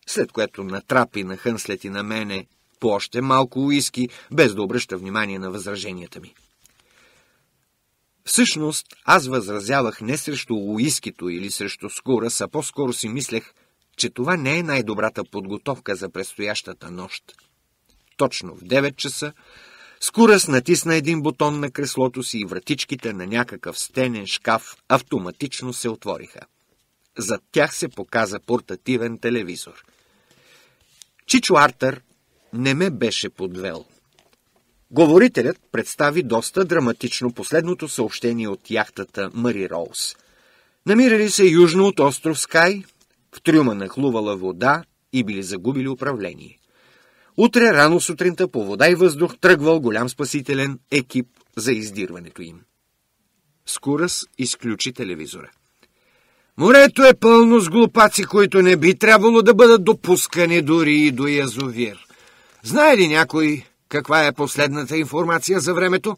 след което натрапи на Хънслет и на мене по още малко уиски, без да обръща внимание на възраженията ми. Всъщност, аз възразявах не срещу уискито или срещу скура, а по-скоро си мислех, че това не е най-добрата подготовка за предстоящата нощ. Точно в 9 часа Скурас натисна един бутон на креслото си и вратичките на някакъв стенен шкаф автоматично се отвориха. Зад тях се показа портативен телевизор. Чичо Артер не ме беше подвел. Говорителят представи доста драматично последното съобщение от яхтата Мари Роуз. Намирали се южно от остров Скай, в трюма нахлувала вода и били загубили управление утре рано сутринта по вода и въздух тръгвал голям спасителен екип за издирването им. Скурас изключи телевизора. Морето е пълно с глупаци, които не би трябвало да бъдат допускани дори и до язовир. Знае ли някой каква е последната информация за времето?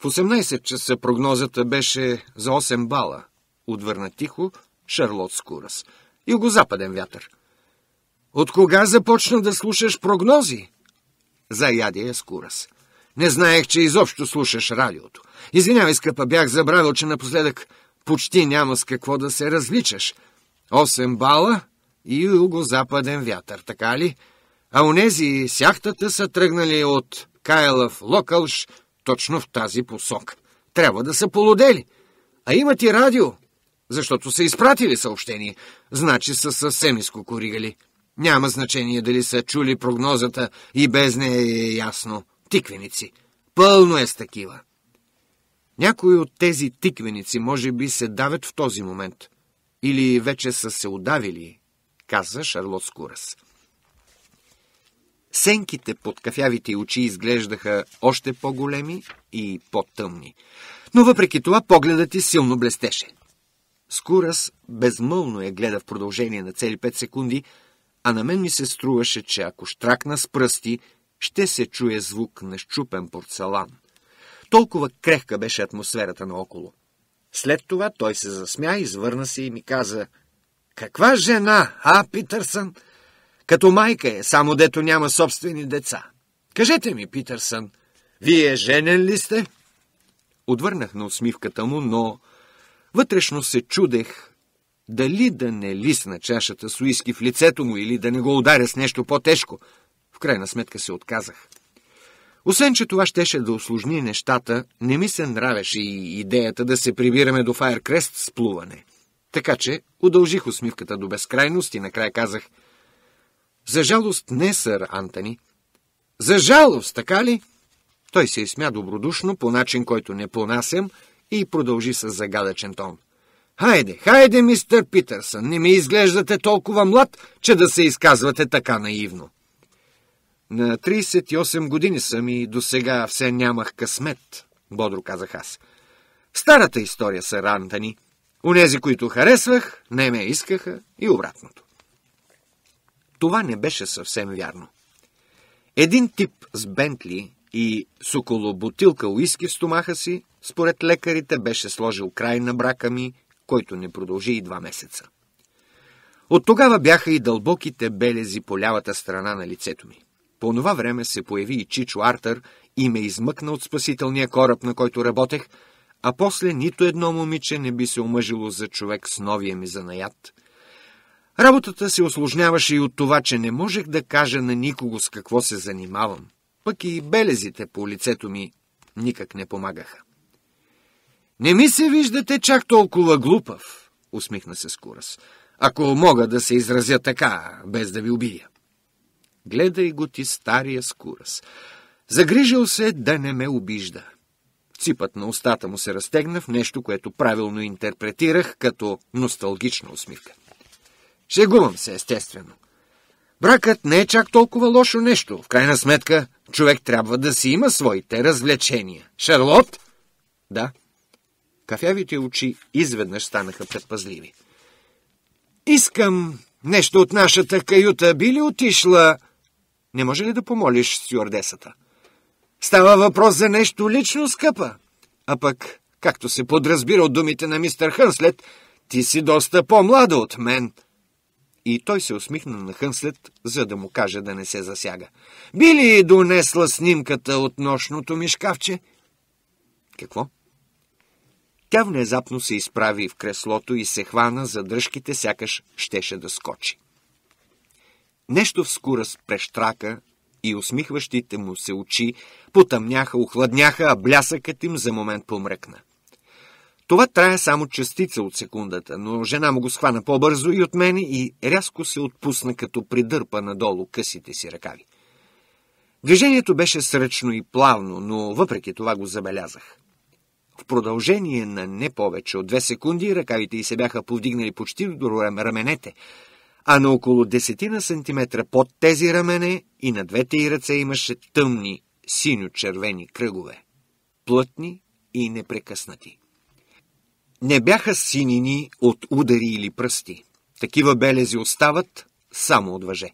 В 18 часа прогнозата беше за 8 бала. Отвърна тихо Шарлот Скурас. Югозападен вятър. От кога започна да слушаш прогнози? Заяде я Скурас. Не знаех, че изобщо слушаш радиото. Извинявай, скъпа, бях забравил, че напоследък почти няма с какво да се различаш. Осем бала и юго-западен вятър, така ли? А унези сяхтата са тръгнали от Кайлъв Локълш точно в тази посок. Трябва да са полудели. А имат и радио, защото са изпратили съобщение. Значи са съвсем изкокоригали. Няма значение дали са чули прогнозата и без нея е ясно. Тиквеници. Пълно е с такива. Някои от тези тиквеници може би се давят в този момент. Или вече са се удавили, каза Шарлот Скурас. Сенките под кафявите очи изглеждаха още по-големи и по-тъмни. Но въпреки това погледът ти силно блестеше. Скурас безмълно я гледа в продължение на цели 5 секунди, а на мен ми се струваше, че ако штракна с пръсти, ще се чуе звук на щупен порцелан. Толкова крехка беше атмосферата наоколо. След това той се засмя, извърна се и ми каза «Каква жена, а, Питърсън? Като майка е, само дето няма собствени деца. Кажете ми, Питърсън, вие женен ли сте?» Отвърнах на усмивката му, но вътрешно се чудех дали да не лисна чашата с уиски в лицето му или да не го ударя с нещо по-тежко, в крайна сметка се отказах. Освен, че това щеше да осложни нещата, не ми се нравеше и идеята да се прибираме до Файеркрест с плуване. Така че удължих усмивката до безкрайност и накрая казах «За жалост не, сър Антони». «За жалост, така ли?» Той се изсмя добродушно, по начин, който не понасям, и продължи с загадъчен тон. Хайде, хайде, мистър Питърсън, не ми изглеждате толкова млад, че да се изказвате така наивно. На 38 години съм и до сега все нямах късмет, бодро казах аз. Старата история са рантани. Унези, които харесвах, не ме искаха и обратното. Това не беше съвсем вярно. Един тип с Бентли и с около бутилка уиски в стомаха си, според лекарите, беше сложил край на брака ми който не продължи и два месеца. От тогава бяха и дълбоките белези по лявата страна на лицето ми. По това време се появи и Чичо Артър и ме измъкна от спасителния кораб, на който работех, а после нито едно момиче не би се омъжило за човек с новия ми занаят. Работата се осложняваше и от това, че не можех да кажа на никого с какво се занимавам. Пък и белезите по лицето ми никак не помагаха. Не ми се виждате чак толкова глупав, усмихна се Скурас. Ако мога да се изразя така, без да ви убия. Гледай го ти стария Скурас. Загрижил се да не ме обижда. Ципът на устата му се разтегна в нещо, което правилно интерпретирах като носталгична усмивка. Шегувам се, естествено. Бракът не е чак толкова лошо нещо. В крайна сметка, човек трябва да си има своите развлечения. Шарлот? Да. Кафявите очи изведнъж станаха предпазливи. «Искам нещо от нашата каюта. Би ли отишла?» «Не може ли да помолиш стюардесата?» «Става въпрос за нещо лично, скъпа!» «А пък, както се подразбира от думите на мистер Хънслет, ти си доста по-млада от мен!» И той се усмихна на Хънслет, за да му каже да не се засяга. «Би ли донесла снимката от нощното ми шкафче?» «Какво?» Тя внезапно се изправи в креслото и се хвана за дръжките, сякаш щеше да скочи. Нещо вскоро с прещрака и усмихващите му се очи потъмняха, охладняха, а блясъкът им за момент помръкна. Това трая само частица от секундата, но жена му го схвана по-бързо и от мене и рязко се отпусна, като придърпа надолу късите си ръкави. Движението беше сръчно и плавно, но въпреки това го забелязах. В продължение на не повече от две секунди ръкавите й се бяха повдигнали почти до раменете, а на около десетина сантиметра под тези рамене и на двете й ръце имаше тъмни, синьо-червени кръгове, плътни и непрекъснати. Не бяха синини от удари или пръсти. Такива белези остават само от въже.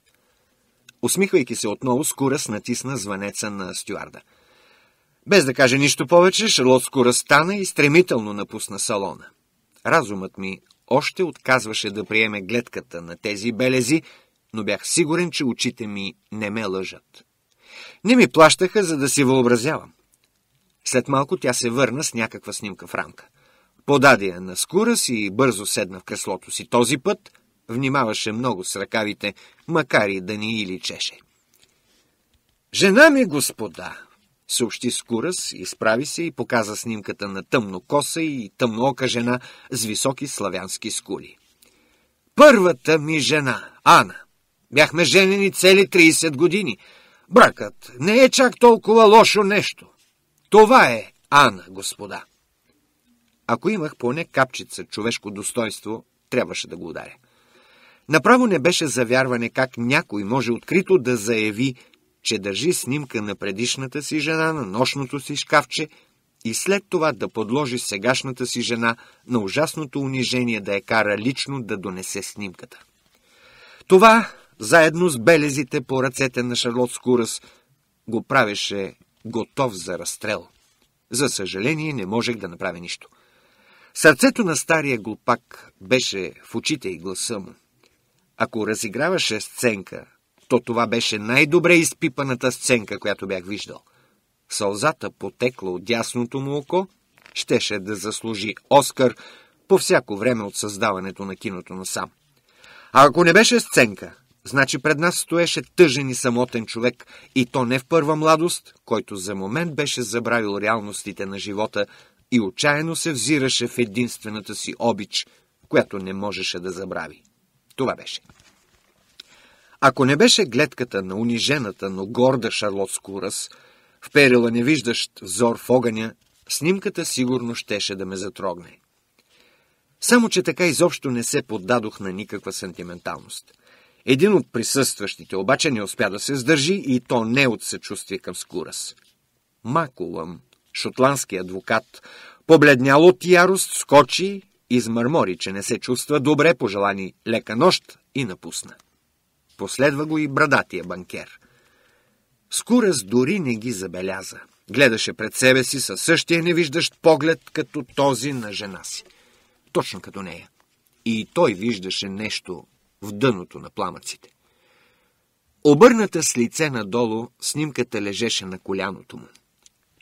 Усмихвайки се отново, скоро натисна звънеца на стюарда – без да каже нищо повече, Шарлотско разстана стана и стремително напусна салона. Разумът ми още отказваше да приеме гледката на тези белези, но бях сигурен, че очите ми не ме лъжат. Не ми плащаха, за да си въобразявам. След малко тя се върна с някаква снимка в рамка. Подаде я на си и бързо седна в креслото си. Този път внимаваше много с ръкавите, макар и да ни и личеше. «Жена ми, господа!» съобщи Скурас, изправи се и показа снимката на тъмно коса и тъмноока жена с високи славянски скули. Първата ми жена, Ана. Бяхме женени цели 30 години. Бракът не е чак толкова лошо нещо. Това е Ана, господа. Ако имах поне капчица човешко достоинство, трябваше да го ударя. Направо не беше завярване как някой може открито да заяви, че държи снимка на предишната си жена на нощното си шкафче и след това да подложи сегашната си жена на ужасното унижение да я кара лично да донесе снимката. Това, заедно с белезите по ръцете на Шарлот Скурас, го правеше готов за разстрел. За съжаление, не можех да направя нищо. Сърцето на стария глупак беше в очите и гласа му. Ако разиграваше сценка, то това беше най-добре изпипаната сценка, която бях виждал. Сълзата потекла от дясното му око, щеше да заслужи Оскар по всяко време от създаването на киното насам. А ако не беше сценка, значи пред нас стоеше тъжен и самотен човек, и то не в първа младост, който за момент беше забравил реалностите на живота и отчаяно се взираше в единствената си обич, която не можеше да забрави. Това беше. Ако не беше гледката на унижената, но горда Шарлот Скурас, вперила невиждащ взор в огъня, снимката сигурно щеше да ме затрогне. Само, че така изобщо не се поддадох на никаква сантименталност. Един от присъстващите обаче не успя да се сдържи и то не от съчувствие към Скурас. Макулъм, шотландски адвокат, побледнял от ярост, скочи, измърмори, че не се чувства добре, пожелани лека нощ и напусна. Последва го и брадатия банкер. Скурас дори не ги забеляза. Гледаше пред себе си със същия невиждащ поглед, като този на жена си. Точно като нея. И той виждаше нещо в дъното на пламъците. Обърната с лице надолу, снимката лежеше на коляното му.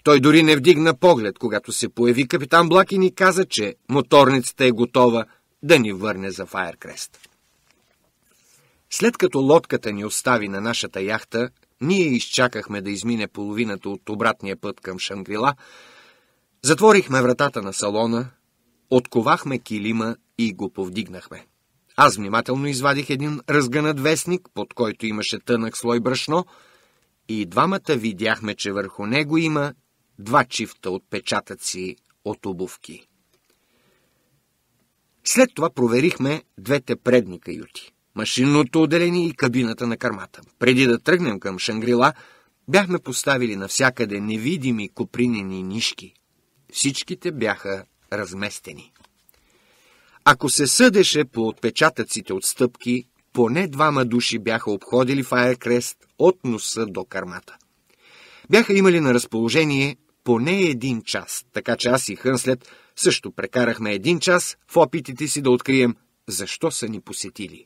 Той дори не вдигна поглед, когато се появи капитан Блакин и каза, че моторницата е готова да ни върне за Фаеркрест. След като лодката ни остави на нашата яхта, ние изчакахме да измине половината от обратния път към Шангрила, затворихме вратата на салона, отковахме килима и го повдигнахме. Аз внимателно извадих един разгънат вестник, под който имаше тънък слой брашно, и двамата видяхме, че върху него има два чифта отпечатъци от обувки. След това проверихме двете предни каюти машинното отделение и кабината на кармата. Преди да тръгнем към Шангрила, бяхме поставили навсякъде невидими копринени нишки. Всичките бяха разместени. Ако се съдеше по отпечатъците от стъпки, поне двама души бяха обходили Файеркрест от носа до кармата. Бяха имали на разположение поне един час, така че аз и Хънслет също прекарахме един час в опитите си да открием защо са ни посетили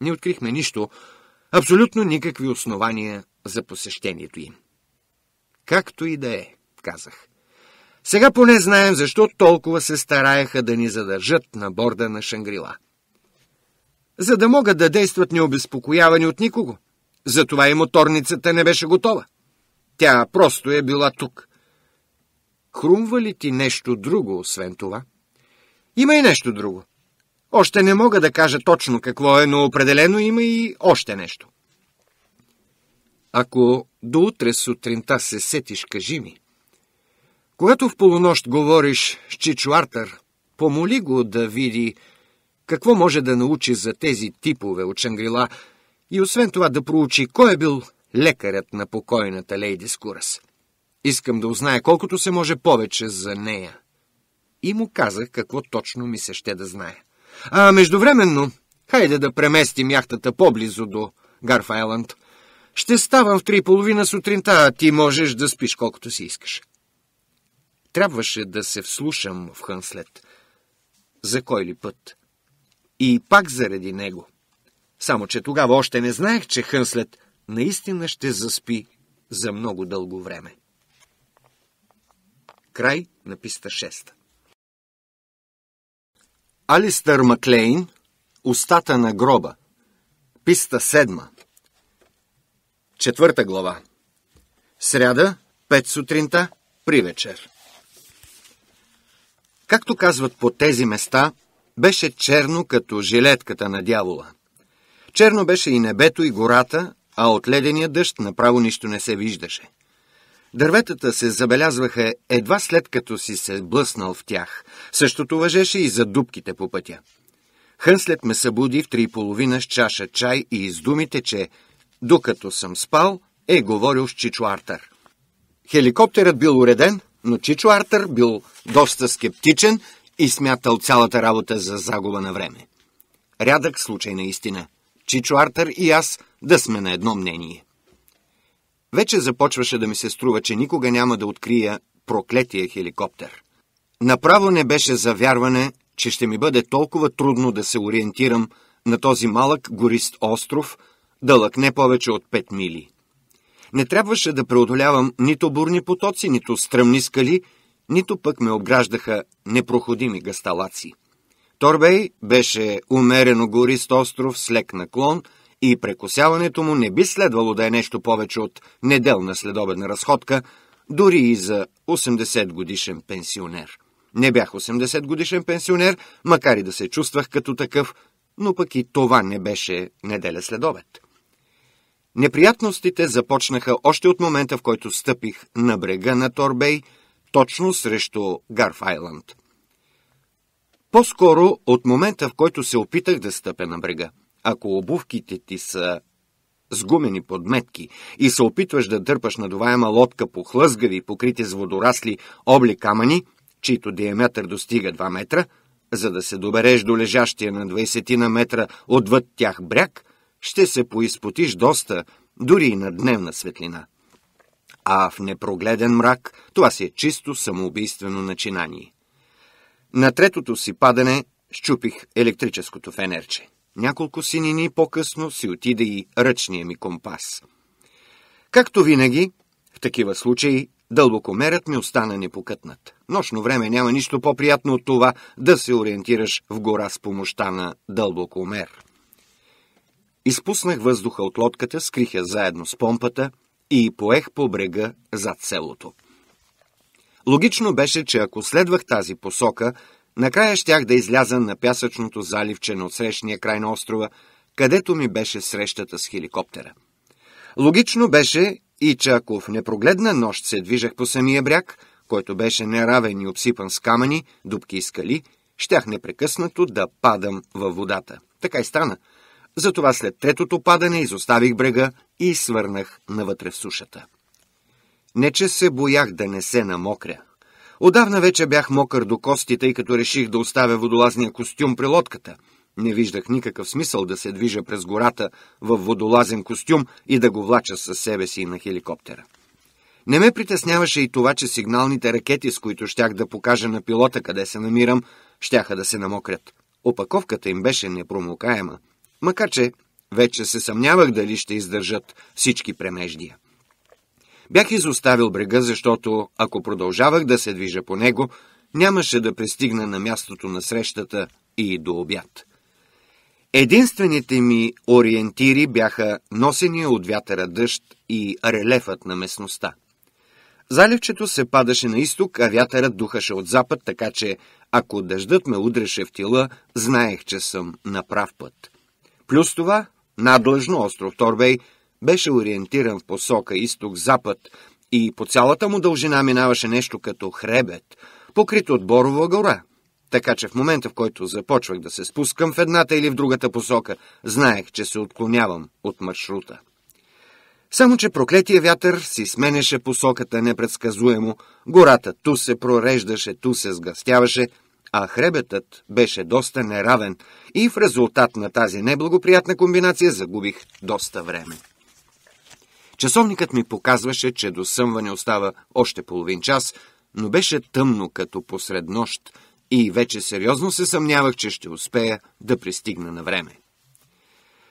не открихме нищо, абсолютно никакви основания за посещението им. Както и да е, казах. Сега поне знаем защо толкова се стараеха да ни задържат на борда на Шангрила. За да могат да действат необезпокоявани от никого. Затова и моторницата не беше готова. Тя просто е била тук. Хрумва ли ти нещо друго, освен това? Има и нещо друго. Още не мога да кажа точно какво е, но определено има и още нещо. Ако до утре сутринта се сетиш, кажи ми. Когато в полунощ говориш с Чичо Артър, помоли го да види какво може да научи за тези типове от Шангрила и освен това да проучи кой е бил лекарят на покойната Лейди Скурас. Искам да узная колкото се може повече за нея. И му казах какво точно ми се ще да знае. А междувременно, хайде да преместим яхтата по-близо до Гарф Айланд. Ще ставам в три половина сутринта, а ти можеш да спиш колкото си искаш. Трябваше да се вслушам в Хънслет. За кой ли път? И пак заради него. Само, че тогава още не знаех, че Хънслет наистина ще заспи за много дълго време. Край на писта 6. Алистър Маклейн Устата на гроба Писта седма Четвърта глава Сряда, пет сутринта, при вечер Както казват по тези места, беше черно като жилетката на дявола. Черно беше и небето и гората, а от ледения дъжд направо нищо не се виждаше. Дърветата се забелязваха едва след като си се блъснал в тях. Същото въжеше и за дубките по пътя. Хънслет ме събуди в три половина с чаша чай и из думите, че докато съм спал, е говорил с Чичо Артър. Хеликоптерът бил уреден, но Чичо Артър бил доста скептичен и смятал цялата работа за загуба на време. Рядък случай наистина. Чичо Артър и аз да сме на едно мнение. Вече започваше да ми се струва, че никога няма да открия проклетия хеликоптер. Направо не беше за вярване, че ще ми бъде толкова трудно да се ориентирам на този малък горист остров, дълъг не повече от 5 мили. Не трябваше да преодолявам нито бурни потоци, нито стръмни скали, нито пък ме обграждаха непроходими гасталаци. Торбей беше умерено горист остров с лек наклон – и прекосяването му не би следвало да е нещо повече от неделна следобедна разходка, дори и за 80 годишен пенсионер. Не бях 80 годишен пенсионер, макар и да се чувствах като такъв, но пък и това не беше неделя следобед. Неприятностите започнаха още от момента, в който стъпих на брега на Торбей, точно срещу Гарф Айланд. По-скоро от момента, в който се опитах да стъпя на брега ако обувките ти са с гумени подметки и се опитваш да дърпаш надуваема лодка по хлъзгави, покрити с водорасли обли камъни, чието диаметър достига 2 метра, за да се добереш до лежащия на 20 на метра отвъд тях бряг, ще се поизпотиш доста, дори и на дневна светлина. А в непрогледен мрак това си е чисто самоубийствено начинание. На третото си падане щупих електрическото фенерче. Няколко синини по-късно си отиде и ръчния ми компас. Както винаги, в такива случаи дълбокомерът ми остана непокътнат. Нощно време няма нищо по-приятно от това да се ориентираш в гора с помощта на дълбокомер. Изпуснах въздуха от лодката, скрих я заедно с помпата и поех по брега зад селото. Логично беше, че ако следвах тази посока, Накрая щях да изляза на пясъчното заливче на отсрещния край на острова, където ми беше срещата с хеликоптера. Логично беше и че ако в непрогледна нощ се движех по самия бряг, който беше неравен и обсипан с камъни, дубки и скали, щях непрекъснато да падам във водата. Така и стана. Затова след третото падане изоставих брега и свърнах навътре в сушата. Не, че се боях да не се намокря. Отдавна вече бях мокър до костите, тъй като реших да оставя водолазния костюм при лодката. Не виждах никакъв смисъл да се движа през гората в водолазен костюм и да го влача със себе си на хеликоптера. Не ме притесняваше и това, че сигналните ракети, с които щях да покажа на пилота къде се намирам, щяха да се намокрят. Опаковката им беше непромокаема, макар че вече се съмнявах дали ще издържат всички премеждия. Бях изоставил брега, защото ако продължавах да се движа по него, нямаше да пристигна на мястото на срещата и до обяд. Единствените ми ориентири бяха носения от вятъра дъжд и релефът на местността. Заливчето се падаше на изток, а вятърът духаше от запад, така че ако дъждът ме удреше в тила, знаех, че съм на прав път. Плюс това, надлъжно остров Торбей – беше ориентиран в посока изток-запад и по цялата му дължина минаваше нещо като хребет, покрит от борова гора. Така че в момента, в който започвах да се спускам в едната или в другата посока, знаех, че се отклонявам от маршрута. Само, че проклетия вятър си сменеше посоката непредсказуемо, гората ту се прореждаше, ту се сгъстяваше, а хребетът беше доста неравен и в резултат на тази неблагоприятна комбинация загубих доста време. Часовникът ми показваше, че до съмване остава още половин час, но беше тъмно като посред нощ и вече сериозно се съмнявах, че ще успея да пристигна на време.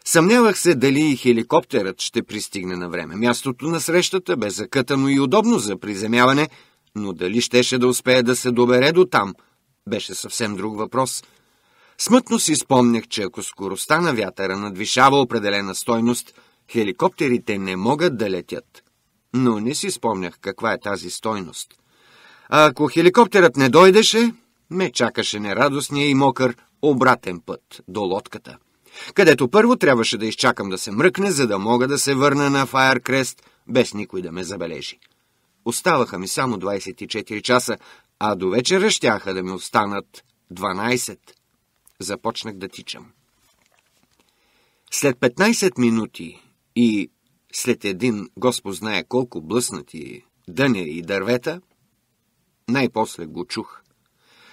Съмнявах се дали и хеликоптерът ще пристигне на време. Мястото на срещата бе закътано и удобно за приземяване, но дали щеше да успее да се добере до там, беше съвсем друг въпрос. Смътно си спомнях, че ако скоростта на вятъра надвишава определена стойност – Хеликоптерите не могат да летят. Но не си спомнях каква е тази стойност. А ако хеликоптерът не дойдеше, ме чакаше нерадостния и мокър обратен път до лодката, където първо трябваше да изчакам да се мръкне, за да мога да се върна на Файеркрест, без никой да ме забележи. Оставаха ми само 24 часа, а до вечера щяха да ми останат 12. Започнах да тичам. След 15 минути и след един Господ знае колко блъснати дъня и дървета, най-после го чух.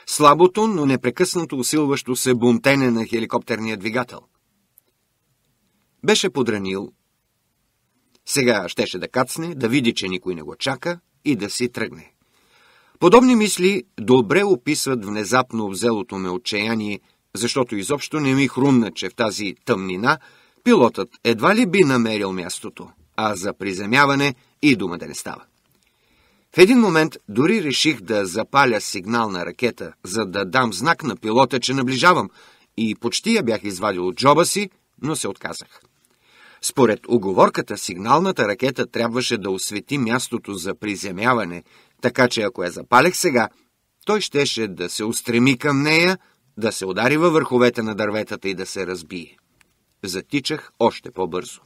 Слабото, но непрекъснато усилващо се бунтене на хеликоптерния двигател. Беше подранил. Сега щеше да кацне, да види, че никой не го чака и да си тръгне. Подобни мисли добре описват внезапно обзелото ме отчаяние, защото изобщо не ми хрумна, че в тази тъмнина – пилотът едва ли би намерил мястото, а за приземяване и дума да не става. В един момент дори реших да запаля сигнална ракета, за да дам знак на пилота, че наближавам, и почти я бях извадил от джоба си, но се отказах. Според оговорката, сигналната ракета трябваше да освети мястото за приземяване, така че ако я запалех сега, той щеше да се устреми към нея, да се удари във върховете на дърветата и да се разбие затичах още по-бързо.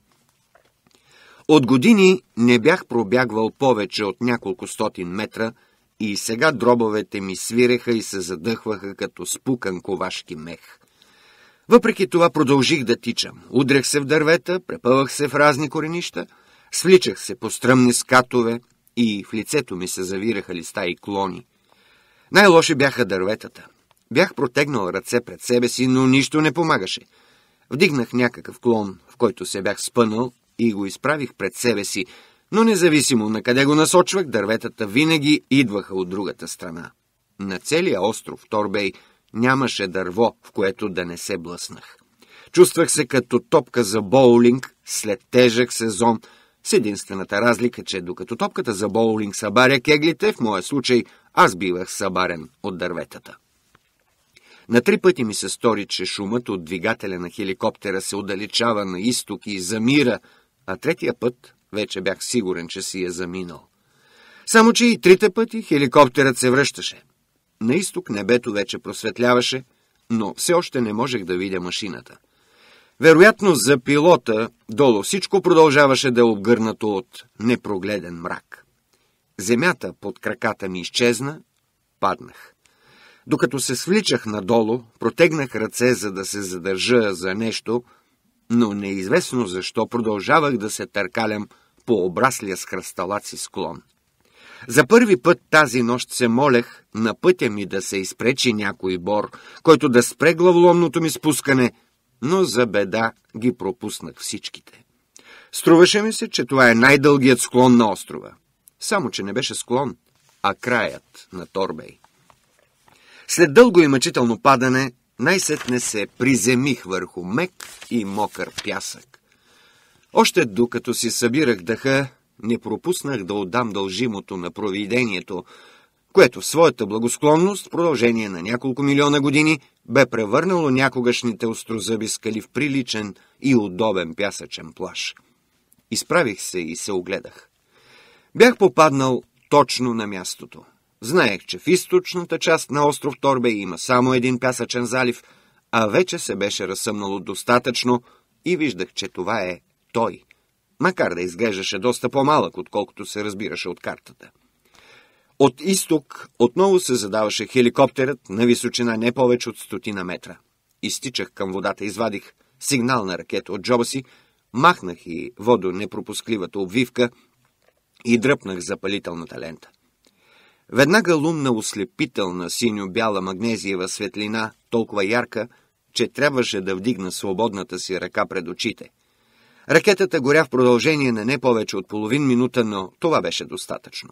От години не бях пробягвал повече от няколко стотин метра и сега дробовете ми свиреха и се задъхваха като спукан ковашки мех. Въпреки това продължих да тичам. Удрях се в дървета, препъвах се в разни коренища, свличах се по стръмни скатове и в лицето ми се завираха листа и клони. Най-лоши бяха дърветата. Бях протегнал ръце пред себе си, но нищо не помагаше – Вдигнах някакъв клон, в който се бях спънал и го изправих пред себе си, но независимо на къде го насочвах, дърветата винаги идваха от другата страна. На целия остров Торбей нямаше дърво, в което да не се блъснах. Чувствах се като топка за боулинг след тежък сезон, с единствената разлика, че докато топката за боулинг събаря кеглите, в моя случай аз бивах събарен от дърветата. На три пъти ми се стори, че шумът от двигателя на хеликоптера се отдалечава на изток и замира, а третия път вече бях сигурен, че си е заминал. Само, че и трите пъти хеликоптерът се връщаше. На изток небето вече просветляваше, но все още не можех да видя машината. Вероятно за пилота долу всичко продължаваше да е обгърнато от непрогледен мрак. Земята под краката ми изчезна, паднах. Докато се свличах надолу, протегнах ръце, за да се задържа за нещо, но неизвестно защо продължавах да се търкалям по обраслия с хръсталаци склон. За първи път тази нощ се молех на пътя ми да се изпречи някой бор, който да спре главоломното ми спускане, но за беда ги пропуснах всичките. Струваше ми се, че това е най-дългият склон на острова. Само, че не беше склон, а краят на Торбей. След дълго и мъчително падане, най-сетне се приземих върху мек и мокър пясък. Още докато си събирах дъха, не пропуснах да отдам дължимото на провидението, което в своята благосклонност, в продължение на няколко милиона години, бе превърнало някогашните острозъби скали в приличен и удобен пясъчен плаш. Изправих се и се огледах. Бях попаднал точно на мястото. Знаех, че в източната част на остров Торбе има само един пясъчен залив, а вече се беше разсъмнало достатъчно и виждах, че това е той. Макар да изглеждаше доста по-малък, отколкото се разбираше от картата. От изток отново се задаваше хеликоптерът на височина не повече от стотина метра. Изтичах към водата, извадих сигнална ракета от джоба си, махнах и водонепропускливата обвивка и дръпнах запалителната лента. Веднага лумна ослепителна синьо-бяла магнезиева светлина, толкова ярка, че трябваше да вдигна свободната си ръка пред очите. Ракетата горя в продължение на не повече от половин минута, но това беше достатъчно.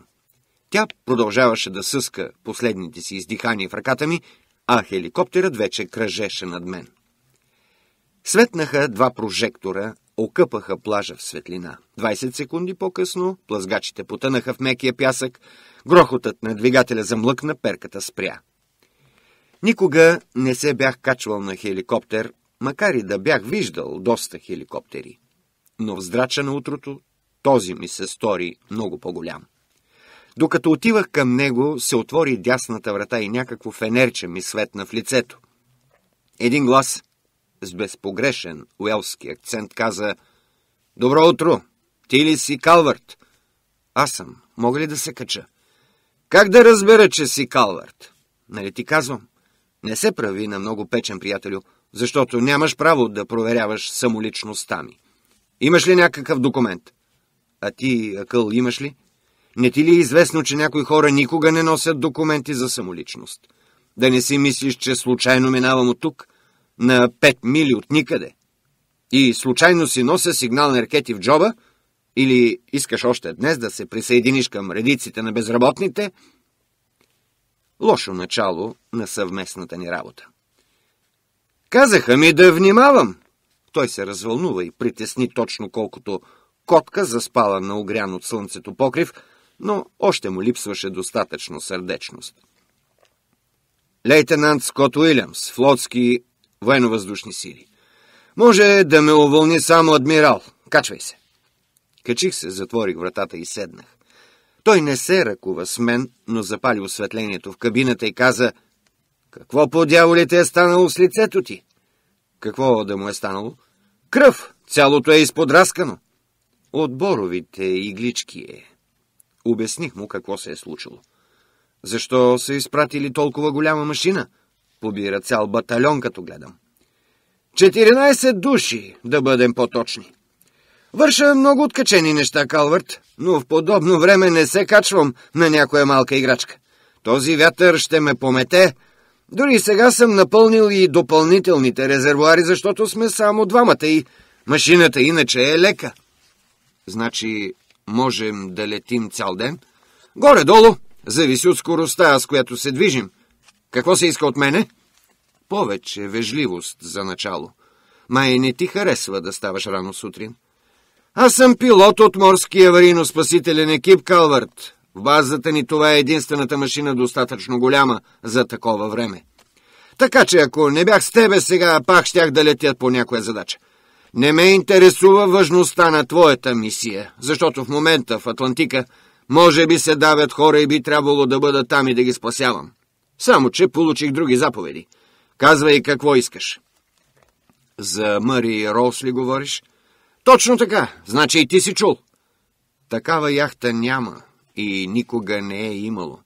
Тя продължаваше да съска последните си издихания в ръката ми, а хеликоптерът вече кръжеше над мен. Светнаха два прожектора, окъпаха плажа в светлина. 20 секунди по-късно плазгачите потънаха в мекия пясък, Грохотът на двигателя замлъкна, перката спря. Никога не се бях качвал на хеликоптер, макар и да бях виждал доста хеликоптери. Но в здрача на утрото този ми се стори много по-голям. Докато отивах към него, се отвори дясната врата и някакво фенерче ми светна в лицето. Един глас с безпогрешен уелски акцент каза «Добро утро! Ти ли си Калвард?» «Аз съм. Мога ли да се кача?» Как да разбера, че си Калвард? Нали ти казвам? Не се прави на много печен, приятелю, защото нямаш право да проверяваш самоличността ми. Имаш ли някакъв документ? А ти, Акъл, имаш ли? Не ти ли е известно, че някои хора никога не носят документи за самоличност? Да не си мислиш, че случайно минавам от тук, на пет мили от никъде. И случайно си нося сигнал на ракети в джоба — или искаш още днес да се присъединиш към редиците на безработните? Лошо начало на съвместната ни работа. Казаха ми да внимавам. Той се развълнува и притесни точно колкото котка заспала на огрян от слънцето покрив, но още му липсваше достатъчно сърдечност. Лейтенант Скот Уилямс, флотски военно сили. Може да ме уволни само адмирал. Качвай се. Качих се, затворих вратата и седнах. Той не се ръкува с мен, но запали осветлението в кабината и каза «Какво по дяволите е станало с лицето ти?» Какво да му е станало? Кръв! Цялото е изподраскано. От боровите иглички е. Обясних му какво се е случило. Защо са изпратили толкова голяма машина? Побира цял батальон, като гледам. 14 души, да бъдем по-точни. Върша много откачени неща, Калвърт, но в подобно време не се качвам на някоя малка играчка. Този вятър ще ме помете. Дори сега съм напълнил и допълнителните резервуари, защото сме само двамата и машината иначе е лека. Значи можем да летим цял ден? Горе-долу, зависи от скоростта, с която се движим. Какво се иска от мене? Повече вежливост за начало. Май не ти харесва да ставаш рано сутрин. Аз съм пилот от морски аварийно-спасителен екип Калвард. В базата ни това е единствената машина достатъчно голяма за такова време. Така че ако не бях с тебе сега, пак щях да летя по някоя задача. Не ме интересува важността на твоята мисия, защото в момента в Атлантика може би се давят хора и би трябвало да бъда там и да ги спасявам. Само, че получих други заповеди. Казвай какво искаш. За Мари ли говориш? — точно така. Значи и ти си чул. Такава яхта няма и никога не е имало.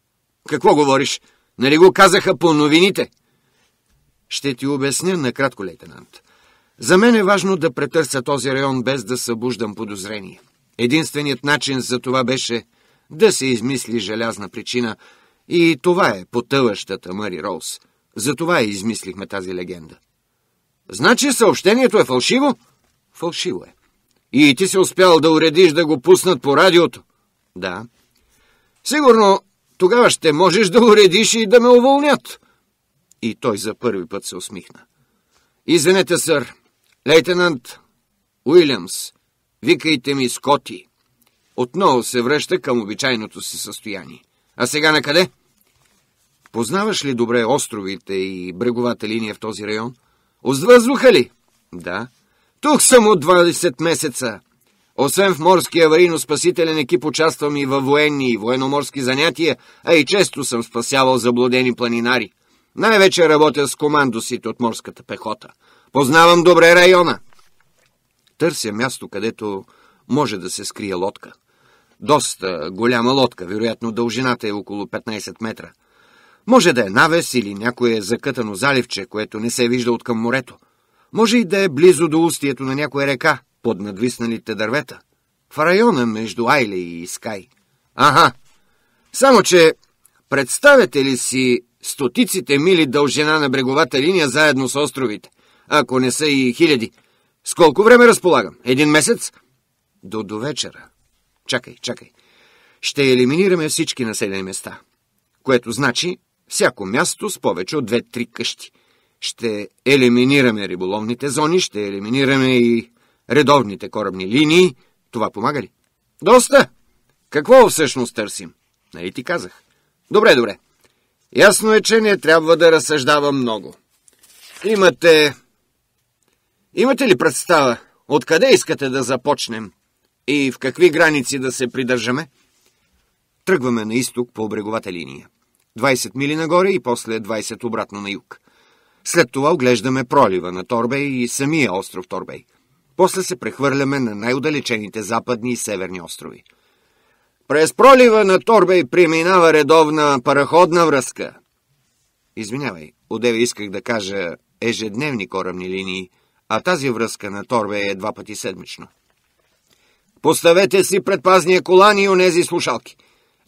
Какво говориш? Нали го казаха по новините? Ще ти обясня накратко, лейтенант. За мен е важно да претърся този район без да събуждам подозрение. Единственият начин за това беше да се измисли желязна причина и това е потъващата Мари Роуз. Затова това измислихме тази легенда. Значи съобщението е фалшиво? Фалшиво е. И ти си успял да уредиш да го пуснат по радиото. Да. Сигурно тогава ще можеш да уредиш и да ме уволнят. И той за първи път се усмихна. Извинете, сър. Лейтенант Уилямс, викайте ми Скоти. Отново се връща към обичайното си състояние. А сега на къде? Познаваш ли добре островите и бреговата линия в този район? От ли? Да. Тук съм от 20 месеца. Освен в морския аварийно-спасителен екип участвам и във военни и военноморски занятия, а и често съм спасявал заблудени планинари. Най-вече работя с командосите от морската пехота. Познавам добре района. Търся място, където може да се скрие лодка. Доста голяма лодка, вероятно дължината е около 15 метра. Може да е навес или някое закътано заливче, което не се е вижда от към морето. Може и да е близо до устието на някоя река, под надвисналите дървета. В района между Айле и Скай. Ага. Само, че представете ли си стотиците мили дължина на бреговата линия заедно с островите? Ако не са и хиляди. С колко време разполагам? Един месец? До до вечера. Чакай, чакай. Ще елиминираме всички населени места. Което значи всяко място с повече от две-три къщи ще елиминираме риболовните зони, ще елиминираме и редовните корабни линии. Това помага ли? Доста! Какво всъщност търсим? Нали ти казах? Добре, добре. Ясно е, че не трябва да разсъждавам много. Имате... Имате ли представа откъде искате да започнем и в какви граници да се придържаме? Тръгваме на изток по бреговата линия. 20 мили нагоре и после 20 обратно на юг. След това оглеждаме пролива на Торбей и самия остров Торбей. После се прехвърляме на най-удалечените западни и северни острови. През пролива на Торбей преминава редовна параходна връзка. Извинявай, одеве исках да кажа ежедневни корабни линии, а тази връзка на Торбей е два пъти седмично. Поставете си предпазния колан и онези слушалки.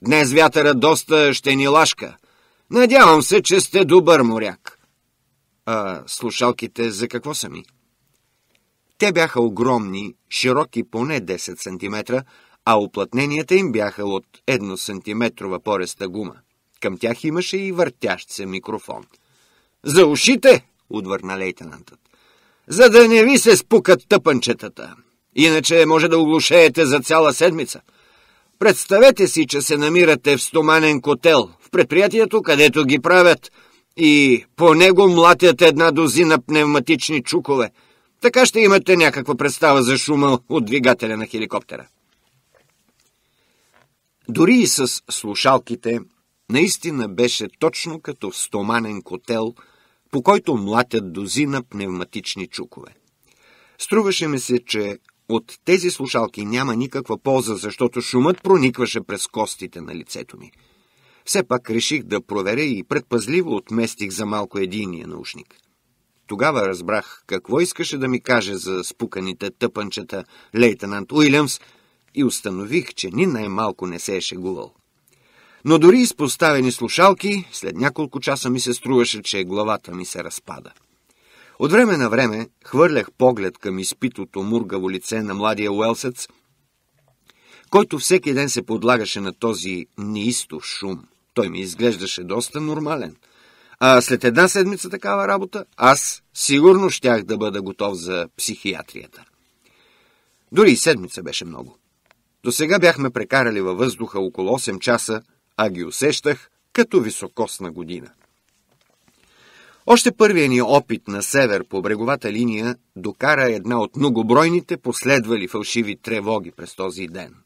Днес вятъра доста ще ни лашка. Надявам се, че сте добър моряк. А слушалките за какво са ми? Те бяха огромни, широки поне 10 см, а оплътненията им бяха от 1 см пореста гума. Към тях имаше и въртящ се микрофон. «За ушите!» — отвърна лейтенантът. «За да не ви се спукат тъпанчетата! Иначе може да оглушеете за цяла седмица!» Представете си, че се намирате в стоманен котел, в предприятието, където ги правят и по него млатят една дозина пневматични чукове. Така ще имате някаква представа за шума от двигателя на хеликоптера. Дори и с слушалките, наистина беше точно като в стоманен котел, по който млатят дозина пневматични чукове. Струваше ми се, че от тези слушалки няма никаква полза, защото шумът проникваше през костите на лицето ми – все пак реших да проверя и предпазливо отместих за малко единия наушник. Тогава разбрах какво искаше да ми каже за спуканите тъпанчета лейтенант Уилямс и установих, че ни най-малко не се е шегувал. Но дори с поставени слушалки, след няколко часа ми се струваше, че главата ми се разпада. От време на време хвърлях поглед към изпитото мургаво лице на младия Уелсец, който всеки ден се подлагаше на този неистов шум. Той ми изглеждаше доста нормален. А след една седмица такава работа, аз сигурно щях да бъда готов за психиатрията. Дори и седмица беше много. До сега бяхме прекарали във въздуха около 8 часа, а ги усещах като високосна година. Още първия ни опит на север по бреговата линия докара една от многобройните последвали фалшиви тревоги през този ден –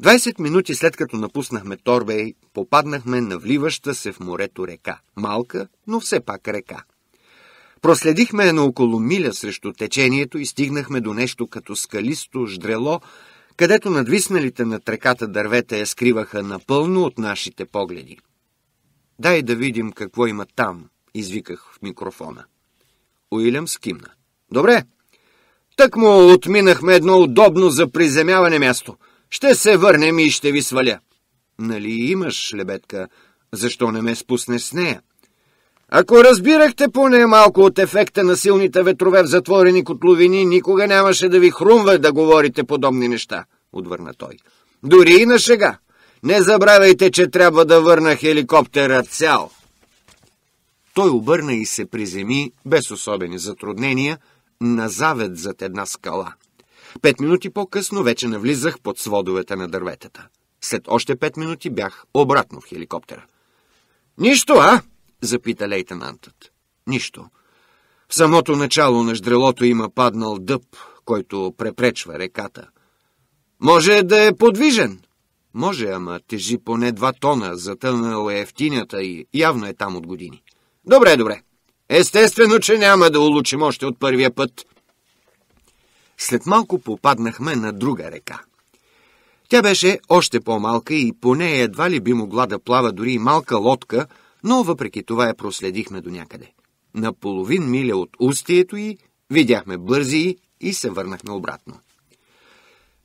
20 минути след като напуснахме Торбей, попаднахме на вливаща се в морето река. Малка, но все пак река. Проследихме на около миля срещу течението и стигнахме до нещо като скалисто ждрело, където надвисналите на треката дървета я скриваха напълно от нашите погледи. «Дай да видим какво има там», извиках в микрофона. Уилям скимна. «Добре, тък му отминахме едно удобно за приземяване място – ще се върнем и ще ви сваля. Нали имаш, лебедка? Защо не ме спусне с нея? Ако разбирахте поне малко от ефекта на силните ветрове в затворени котловини, никога нямаше да ви хрумва да говорите подобни неща, отвърна той. Дори и на шега. Не забравяйте, че трябва да върна хеликоптера цял. Той обърна и се приземи, без особени затруднения, на завет зад една скала. Пет минути по-късно вече навлизах под сводовете на дърветата. След още пет минути бях обратно в хеликоптера. «Нищо, а?» — запита лейтенантът. «Нищо. В самото начало на ждрелото има паднал дъб, който препречва реката. Може да е подвижен!» Може, ама тежи поне два тона, затънал е ефтинята и явно е там от години. Добре, добре. Естествено, че няма да улучим още от първия път. След малко попаднахме на друга река. Тя беше още по-малка и по нея едва ли би могла да плава дори малка лодка, но въпреки това я проследихме до някъде. На половин миля от устието й видяхме бързи и се върнахме обратно.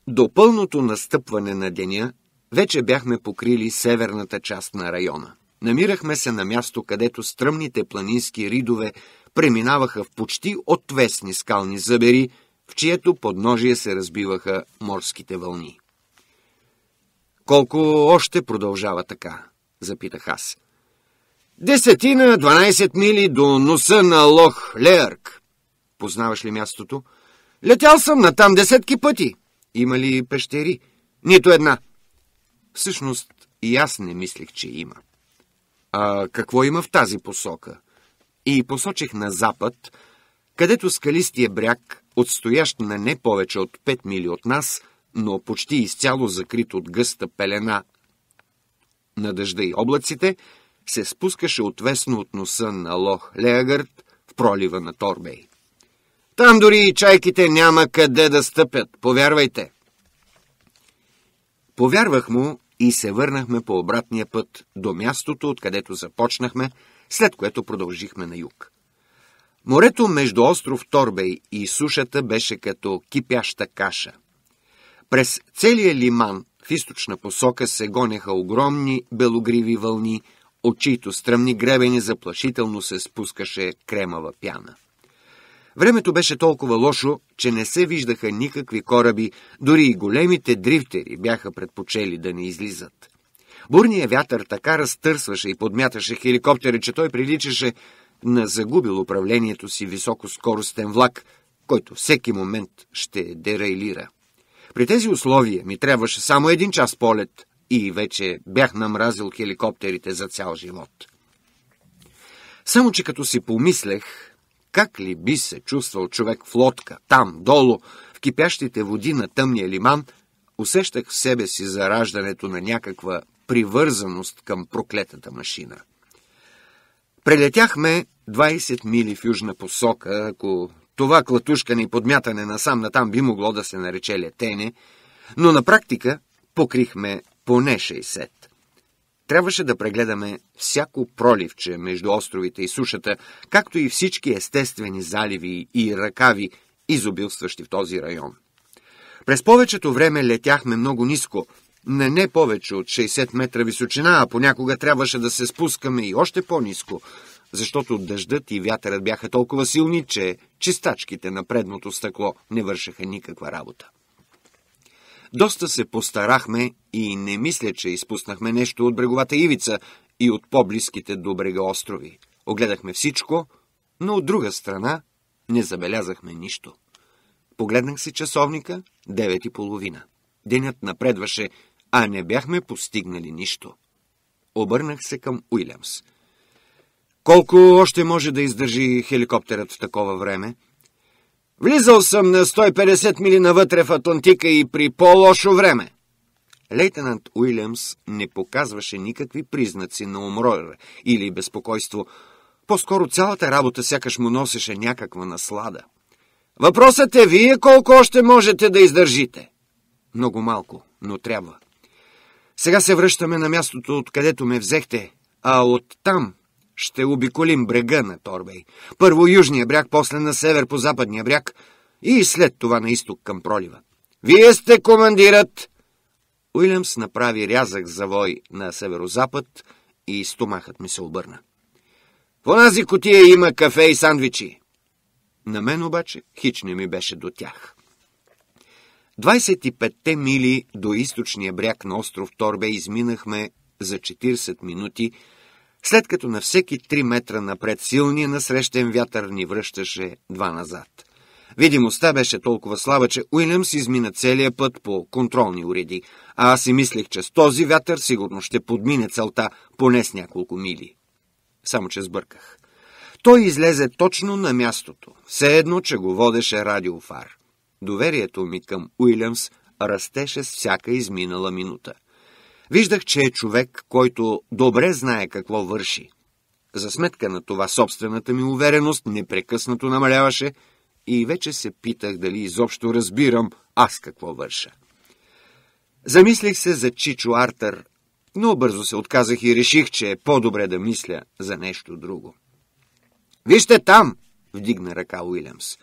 До пълното настъпване на деня вече бяхме покрили северната част на района. Намирахме се на място, където стръмните планински ридове преминаваха в почти отвесни скални зъбери – в чието подножие се разбиваха морските вълни. Колко още продължава така? Запитах аз. Десетина, 12 мили до носа на Лох Леърк. Познаваш ли мястото? Летял съм на там десетки пъти. Има ли пещери? Нито една. Всъщност и аз не мислих, че има. А какво има в тази посока? И посочих на запад, където скалистия бряг отстоящ на не повече от 5 мили от нас, но почти изцяло закрит от гъста пелена на дъжда и облаците, се спускаше отвесно от носа на лох Леагърт в пролива на Торбей. Там дори и чайките няма къде да стъпят, повярвайте. Повярвах му и се върнахме по обратния път до мястото, откъдето започнахме, след което продължихме на юг. Морето между остров Торбей и сушата беше като кипяща каша. През целия лиман в източна посока се гонеха огромни белогриви вълни, от чието стръмни гребени заплашително се спускаше кремава пяна. Времето беше толкова лошо, че не се виждаха никакви кораби, дори и големите дрифтери бяха предпочели да не излизат. Бурният вятър така разтърсваше и подмяташе хеликоптери, че той приличаше на загубил управлението си високоскоростен влак, който всеки момент ще дерайлира. При тези условия ми трябваше само един час полет и вече бях намразил хеликоптерите за цял живот. Само, че като си помислех, как ли би се чувствал човек в лодка, там, долу, в кипящите води на тъмния лиман, усещах в себе си зараждането на някаква привързаност към проклетата машина. Прелетяхме 20 мили в южна посока, ако това клатушкане и подмятане насам-натам би могло да се нарече летене, но на практика покрихме поне 60. Трябваше да прегледаме всяко проливче между островите и сушата, както и всички естествени заливи и ръкави, изобилстващи в този район. През повечето време летяхме много ниско – на не повече от 60 метра височина, а понякога трябваше да се спускаме и още по-низко, защото дъждът и вятърът бяха толкова силни, че чистачките на предното стъкло не вършаха никаква работа. Доста се постарахме и не мисля, че изпуснахме нещо от бреговата ивица и от по-близките до брега острови. Огледахме всичко, но от друга страна не забелязахме нищо. Погледнах си часовника, 9.30. и половина. Денят напредваше а не бяхме постигнали нищо. Обърнах се към Уилямс. Колко още може да издържи хеликоптерът в такова време? Влизал съм на 150 мили навътре в Атлантика и при по-лошо време. Лейтенант Уилямс не показваше никакви признаци на умрор или безпокойство. По-скоро цялата работа сякаш му носеше някаква наслада. Въпросът е вие колко още можете да издържите. Много малко, но трябва. Сега се връщаме на мястото, откъдето ме взехте, а оттам ще обиколим брега на Торбей. Първо южния бряг, после на север по западния бряг и след това на изток към пролива. Вие сте командират! Уилямс направи рязък завой на северо-запад и стомахът ми се обърна. В онази котия има кафе и сандвичи. На мен обаче хич не ми беше до тях. 25-те мили до източния бряг на остров Торбе изминахме за 40 минути, след като на всеки 3 метра напред силния насрещен вятър ни връщаше два назад. Видимостта беше толкова слаба, че Уилямс измина целия път по контролни уреди, а аз си мислех, че с този вятър сигурно ще подмине целта поне с няколко мили. Само, че сбърках. Той излезе точно на мястото, все едно, че го водеше радиофар. Доверието ми към Уилямс растеше с всяка изминала минута. Виждах, че е човек, който добре знае какво върши. За сметка на това собствената ми увереност непрекъснато намаляваше и вече се питах дали изобщо разбирам аз какво върша. Замислих се за Чичо Артър, но бързо се отказах и реших, че е по-добре да мисля за нещо друго. «Вижте там!» — вдигна ръка Уилямс.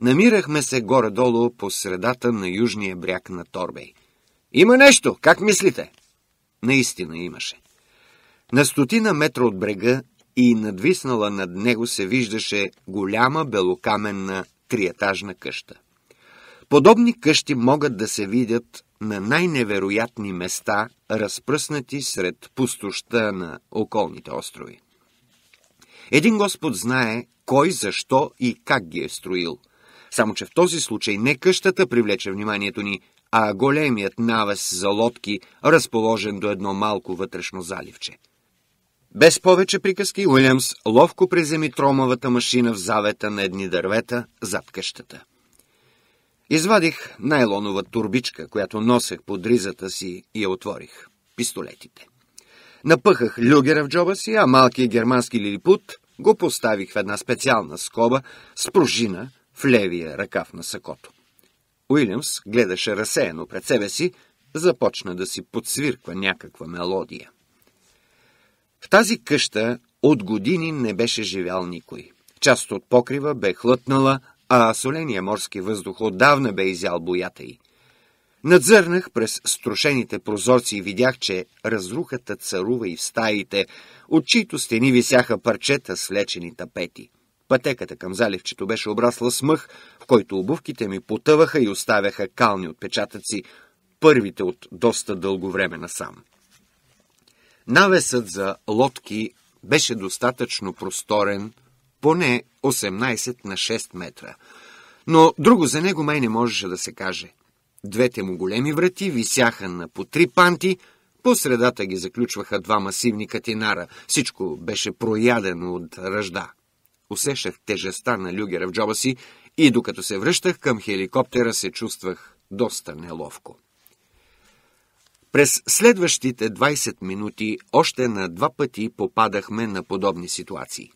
Намирахме се горе-долу по средата на южния бряг на Торбей. Има нещо, как мислите? Наистина имаше. На стотина метра от брега и надвиснала над него се виждаше голяма белокаменна триетажна къща. Подобни къщи могат да се видят на най-невероятни места, разпръснати сред пустоща на околните острови. Един Господ знае кой, защо и как ги е строил – само, че в този случай не къщата привлече вниманието ни, а големият навес за лодки, разположен до едно малко вътрешно заливче. Без повече приказки, Уилямс ловко приземи тромавата машина в завета на едни дървета зад къщата. Извадих найлонова турбичка, която носех под ризата си и я отворих. Пистолетите. Напъхах люгера в джоба си, а малкият германски лилипут го поставих в една специална скоба с пружина, в левия ръкав на сакото. Уилямс гледаше разсеяно пред себе си, започна да си подсвирква някаква мелодия. В тази къща от години не беше живял никой. Част от покрива бе хлътнала, а соления морски въздух отдавна бе изял боята й. Надзърнах през струшените прозорци и видях, че разрухата царува и в стаите, от чието стени висяха парчета с лечени тапети. Пътеката към заливчето беше обрасла с мъх, в който обувките ми потъваха и оставяха кални отпечатъци, първите от доста дълго време насам. Навесът за лодки беше достатъчно просторен, поне 18 на 6 метра. Но друго за него май не можеше да се каже. Двете му големи врати висяха на по три панти, по средата ги заключваха два масивни катинара. Всичко беше проядено от ръжда усещах тежестта на люгера в джоба си и докато се връщах към хеликоптера се чувствах доста неловко. През следващите 20 минути още на два пъти попадахме на подобни ситуации.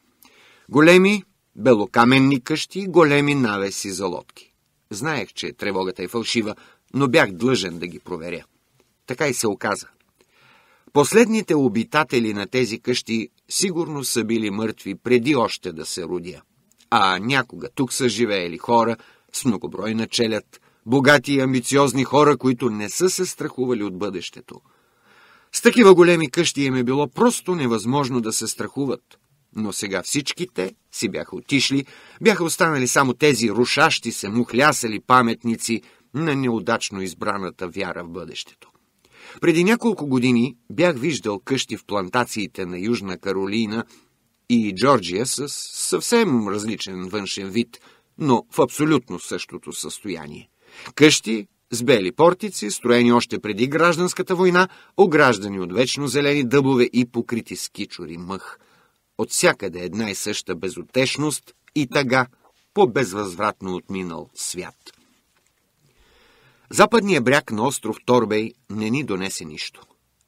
Големи, белокаменни къщи, големи навеси за лодки. Знаех, че тревогата е фалшива, но бях длъжен да ги проверя. Така и се оказа. Последните обитатели на тези къщи сигурно са били мъртви преди още да се родя. А някога тук са живеели хора с многобройна челят, богати и амбициозни хора, които не са се страхували от бъдещето. С такива големи къщи им е било просто невъзможно да се страхуват. Но сега всичките си бяха отишли, бяха останали само тези рушащи се мухлясали паметници на неудачно избраната вяра в бъдещето. Преди няколко години бях виждал къщи в плантациите на Южна Каролина и Джорджия с съвсем различен външен вид, но в абсолютно същото състояние. Къщи с бели портици, строени още преди гражданската война, ограждани от вечно зелени дъбове и покрити с кичори мъх. От всякъде една и съща безотешност и тъга по безвъзвратно отминал свят. Западният бряг на остров Торбей не ни донесе нищо.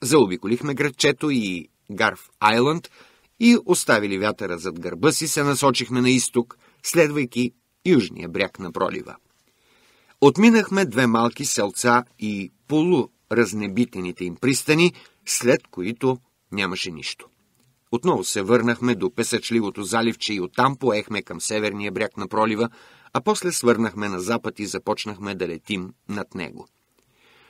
Заобиколихме градчето и Гарф Айланд и оставили вятъра зад гърба си, се насочихме на изток, следвайки южния бряг на пролива. Отминахме две малки селца и полуразнебитените им пристани, след които нямаше нищо. Отново се върнахме до песъчливото заливче и оттам поехме към северния бряг на пролива, а после свърнахме на запад и започнахме да летим над него.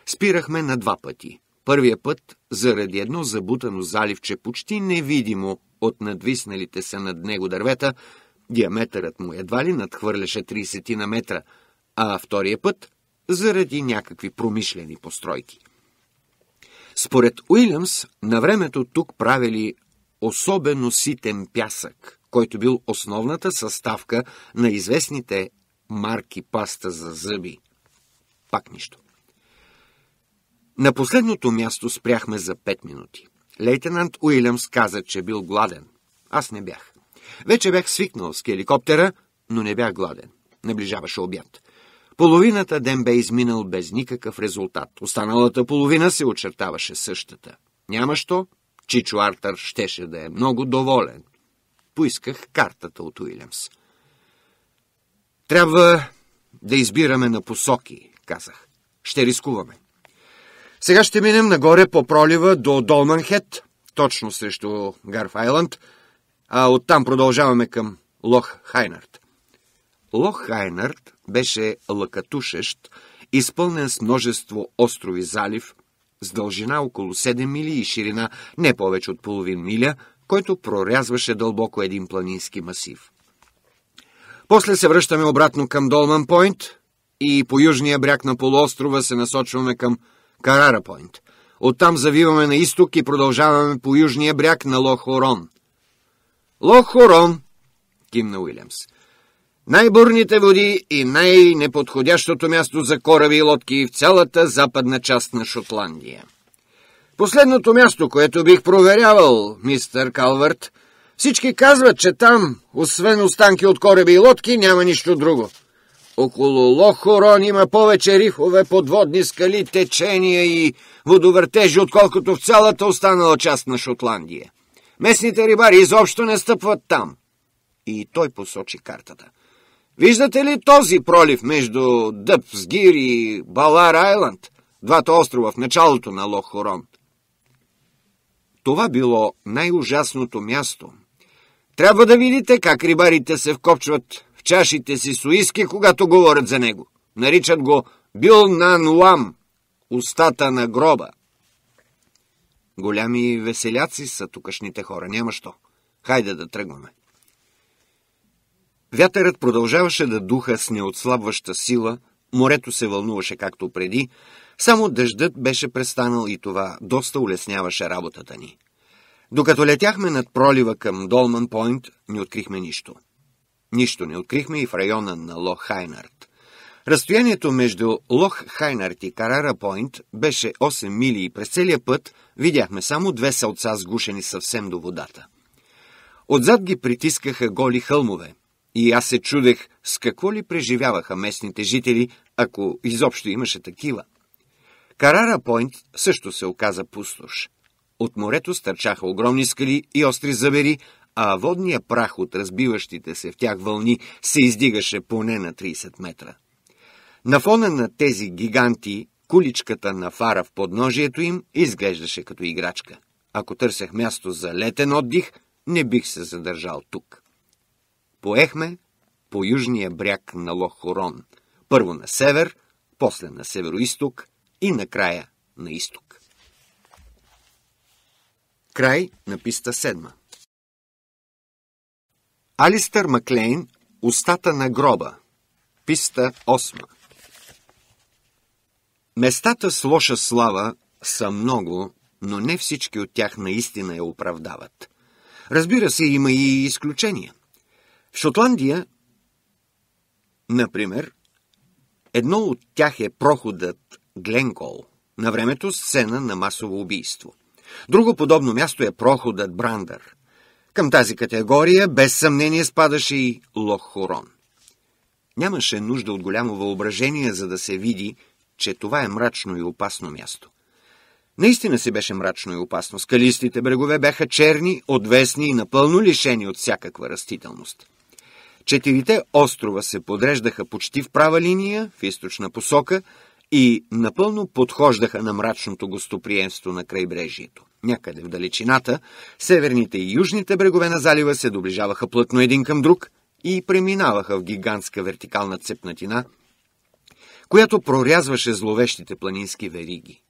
Спирахме на два пъти. Първия път заради едно забутано заливче, почти невидимо от надвисналите се над него дървета, диаметърът му едва ли надхвърляше 30 на метра, а втория път заради някакви промишлени постройки. Според Уилямс, на времето тук правили особено ситен пясък, който бил основната съставка на известните марки паста за зъби. Пак нищо. На последното място спряхме за 5 минути. Лейтенант Уилямс каза, че бил гладен. Аз не бях. Вече бях свикнал с хеликоптера, но не бях гладен. Наближаваше обяд. Половината ден бе изминал без никакъв резултат. Останалата половина се очертаваше същата. Няма що? Чичо Артър щеше да е много доволен. Поисках картата от Уилямс. Трябва да избираме на посоки, казах. Ще рискуваме. Сега ще минем нагоре по пролива до Долманхет, точно срещу Гарф Айланд, а оттам продължаваме към Лох Хайнард. Лох Хайнард беше лъкатушещ, изпълнен с множество острови залив, с дължина около 7 мили и ширина не повече от половин миля, който прорязваше дълбоко един планински масив. После се връщаме обратно към Долман Пойнт и по южния бряг на полуострова се насочваме към Карара Пойнт. Оттам завиваме на изток и продължаваме по южния бряг на Лохорон. Лохорон, кимна Уилямс. Най-бурните води и най-неподходящото място за кораби и лодки в цялата западна част на Шотландия. Последното място, което бих проверявал, мистер Калвърт, всички казват, че там, освен останки от кораби и лодки, няма нищо друго. Около Лохорон има повече рифове, подводни скали, течения и водовъртежи, отколкото в цялата останала част на Шотландия. Местните рибари изобщо не стъпват там. И той посочи картата. Виждате ли този пролив между Дъпсгир и Балар Айланд? Двата острова в началото на Лохорон. Това било най-ужасното място, трябва да видите как рибарите се вкопчват в чашите си суиски, когато говорят за него. Наричат го Бил Нануам, устата на гроба. Голями веселяци са тукашните хора, няма що. Хайде да тръгваме. Вятърът продължаваше да духа с неотслабваща сила, морето се вълнуваше както преди, само дъждът беше престанал и това доста улесняваше работата ни. Докато летяхме над пролива към Долман Пойнт, не открихме нищо. Нищо не открихме и в района на Лох Хайнард. Разстоянието между Лох Хайнард и Карара Пойнт беше 8 мили и през целия път видяхме само две селца сгушени съвсем до водата. Отзад ги притискаха голи хълмове и аз се чудех с какво ли преживяваха местните жители, ако изобщо имаше такива. Карара Пойнт също се оказа пустош – от морето стърчаха огромни скали и остри забери, а водния прах от разбиващите се в тях вълни се издигаше поне на 30 метра. На фона на тези гиганти, куличката на фара в подножието им изглеждаше като играчка. Ако търсех място за летен отдих, не бих се задържал тук. Поехме по южния бряг на Лохорон, първо на север, после на северо-исток и накрая на изток. Край на писта седма. Алистър Маклейн Устата на гроба Писта 8 Местата с лоша слава са много, но не всички от тях наистина я оправдават. Разбира се, има и изключения. В Шотландия, например, едно от тях е проходът Гленкол, на времето сцена на масово убийство – Друго подобно място е проходът Брандър. Към тази категория без съмнение спадаше и Лохорон. Нямаше нужда от голямо въображение, за да се види, че това е мрачно и опасно място. Наистина си беше мрачно и опасно. Скалистите брегове бяха черни, отвесни и напълно лишени от всякаква растителност. Четирите острова се подреждаха почти в права линия, в източна посока – и напълно подхождаха на мрачното гостоприемство на крайбрежието. Някъде в далечината, северните и южните брегове на залива се доближаваха плътно един към друг и преминаваха в гигантска вертикална цепнатина, която прорязваше зловещите планински вериги.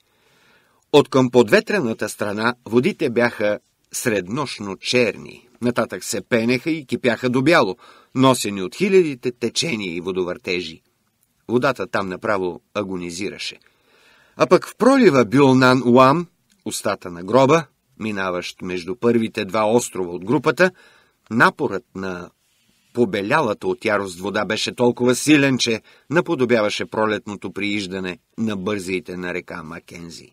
От към подветрената страна водите бяха среднощно черни, нататък се пенеха и кипяха до бяло, носени от хилядите течения и водовъртежи. Водата там направо агонизираше. А пък в пролива Бюлнан Уам, устата на гроба, минаващ между първите два острова от групата, напорът на побелялата от ярост вода беше толкова силен, че наподобяваше пролетното прииждане на бързиите на река Макензи.